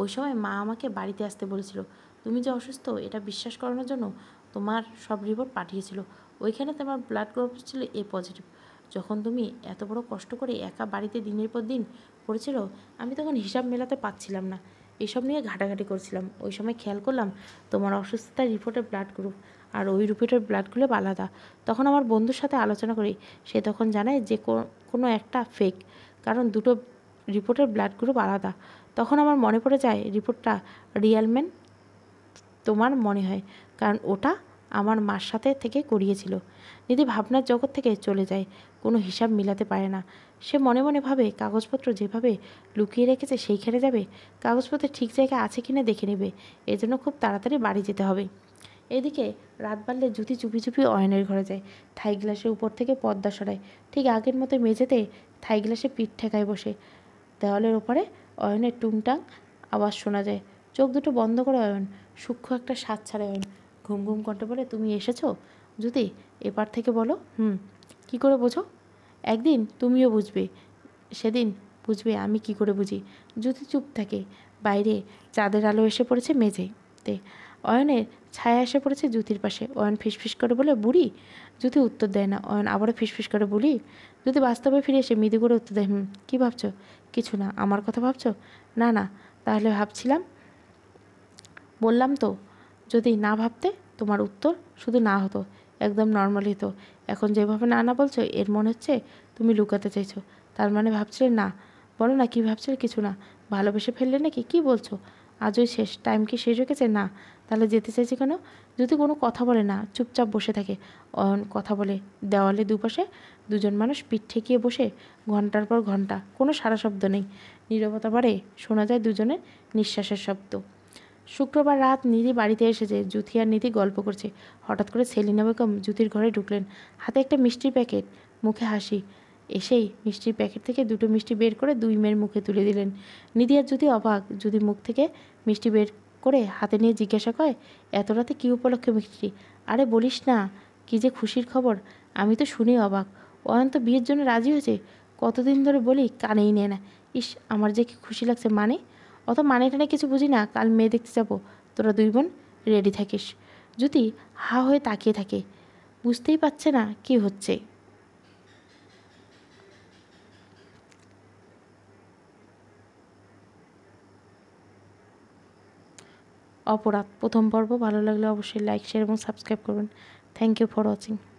ওই সময় মা আমাকে বাড়িতে আসতে বলেছিল তুমি যে অসুস্থ এটা বিশ্বাস করানোর জন্য তোমার সব রিপোর্ট পাঠিয়েছিল ওইখানে তোমার ব্লাড গ্রুপ ছিল এ পজিটিভ যখন তুমি এত বড় কষ্ট করে একা বাড়িতে দিনের পর দিন পড়েছিল আমি তখন হিসাব মেলাতে পারছিলাম না এসব নিয়ে ঘাটাঘাটি করছিলাম ওই সময় খেয়াল করলাম তোমার অসুস্থতার রিপোর্টের ব্লাড গ্রুপ আর ওই রিপোর্টের ব্লাডগুলো আলাদা তখন আমার বন্ধুর সাথে আলোচনা করি সে তখন জানায় যে কোনো একটা ফেক কারণ দুটো রিপোর্টের ব্লাড গ্রুপ আলাদা তখন আমার মনে পড়ে যায় রিপোর্টটা রিয়েলম্যান তোমার মনে হয় কারণ ওটা আমার মার সাথে থেকে করিয়েছিল নিধি ভাবনার জগৎ থেকে চলে যায় কোনো হিসাব মিলাতে পারে না সে মনে মনে ভাবে কাগজপত্র যেভাবে লুকিয়ে রেখেছে সেইখানে যাবে কাগজপত্র ঠিক জায়গায় আছে কি না দেখে নেবে এজন্য খুব তাড়াতাড়ি বাড়ি যেতে হবে এদিকে রাত বাড়লে জুতি চুপি চুপি অয়নের ঘরে যায় থাই গ্লাসের উপর থেকে পর্দা সরায় ঠিক আগের মতো মেঝেতে থাই গ্লাসে পিঠ ঠেকায় বসে দেওয়ালের ওপরে অয়নের টুংটাং আওয়াজ শোনা যায় চোখ দুটো বন্ধ করে অয়ন সূক্ষ্ম একটা স্বাদ ছাড়ে অয়ন ঘুম ঘুম কণ্ঠে বলে তুমি এসেছো যদি এপার থেকে বলো হুম কি করে বোঝো একদিন তুমিও বুঝবে সেদিন বুঝবে আমি কি করে বুঝি যদি চুপ থাকে বাইরে চাঁদের আলো এসে পড়েছে মেঝে তে অয়নের ছায়া এসে পড়েছে জুতির পাশে অয়ন ফিসফিস করে বলে বুড়ি জুতি উত্তর দেয় না অয়ন আবারও ফিসফিস করে বলি যদি বাস্তবে ফিরে এসে মৃদু করে উত্তর দেয় হুম কী ভাবছো কিছু না আমার কথা ভাবছো না না তাহলে ভাবছিলাম বললাম তো যদি না ভাবতে তোমার উত্তর শুধু না হতো একদম নর্মাল হতো এখন যেভাবে না না বলছো এর মনে হচ্ছে তুমি লুকাতে চাইছো তার মানে ভাবছিলে না বলো না কি ভাবছিলে কিছু না ভালোবেসে ফেললে নাকি কি বলছো আজই শেষ টাইম কি শেষ হয়ে গেছে না তাহলে যেতে চাইছি কেন যদি কোনো কথা বলে না চুপচাপ বসে থাকে কথা বলে দেওয়ালে দুপাশে দুজন মানুষ পিঠ ঠেকিয়ে বসে ঘন্টার পর ঘন্টা কোনো সারা শব্দ নেই নীরবতা বাড়ে শোনা যায় দুজনের নিঃশ্বাসের শব্দ শুক্রবার রাত নিধি বাড়িতে এসেছে জুথি আর নিধি গল্প করছে হঠাৎ করে সেলিনা বেগম জুতির ঘরে ঢুকলেন হাতে একটা মিষ্টির প্যাকেট মুখে হাসি এসেই মিষ্টির প্যাকেট থেকে দুটো মিষ্টি বের করে দুই মেয়ের মুখে তুলে দিলেন নিধি আর জুথি অবাক যদি মুখ থেকে মিষ্টি বের করে হাতে নিয়ে জিজ্ঞাসা করে এত রাতে কী উপলক্ষে মিষ্টি আরে বলিস না কি যে খুশির খবর আমি তো শুনি অবাক অয়ন্ত বিয়ের জন্য রাজি হয়েছে কতদিন ধরে বলি কানেই নেয় না ইস আমার যে কি খুশি লাগছে মানে অত মানে টানে কিছু বুঝি না কাল মেয়ে দেখতে যাব তোরা দুই বোন রেডি থাকিস যদি হা হয়ে তাকিয়ে থাকে বুঝতেই পারছে না কি হচ্ছে অপরাধ প্রথম পর্ব ভালো লাগলে অবশ্যই লাইক শেয়ার এবং সাবস্ক্রাইব করবেন থ্যাংক ইউ ফর ওয়াচিং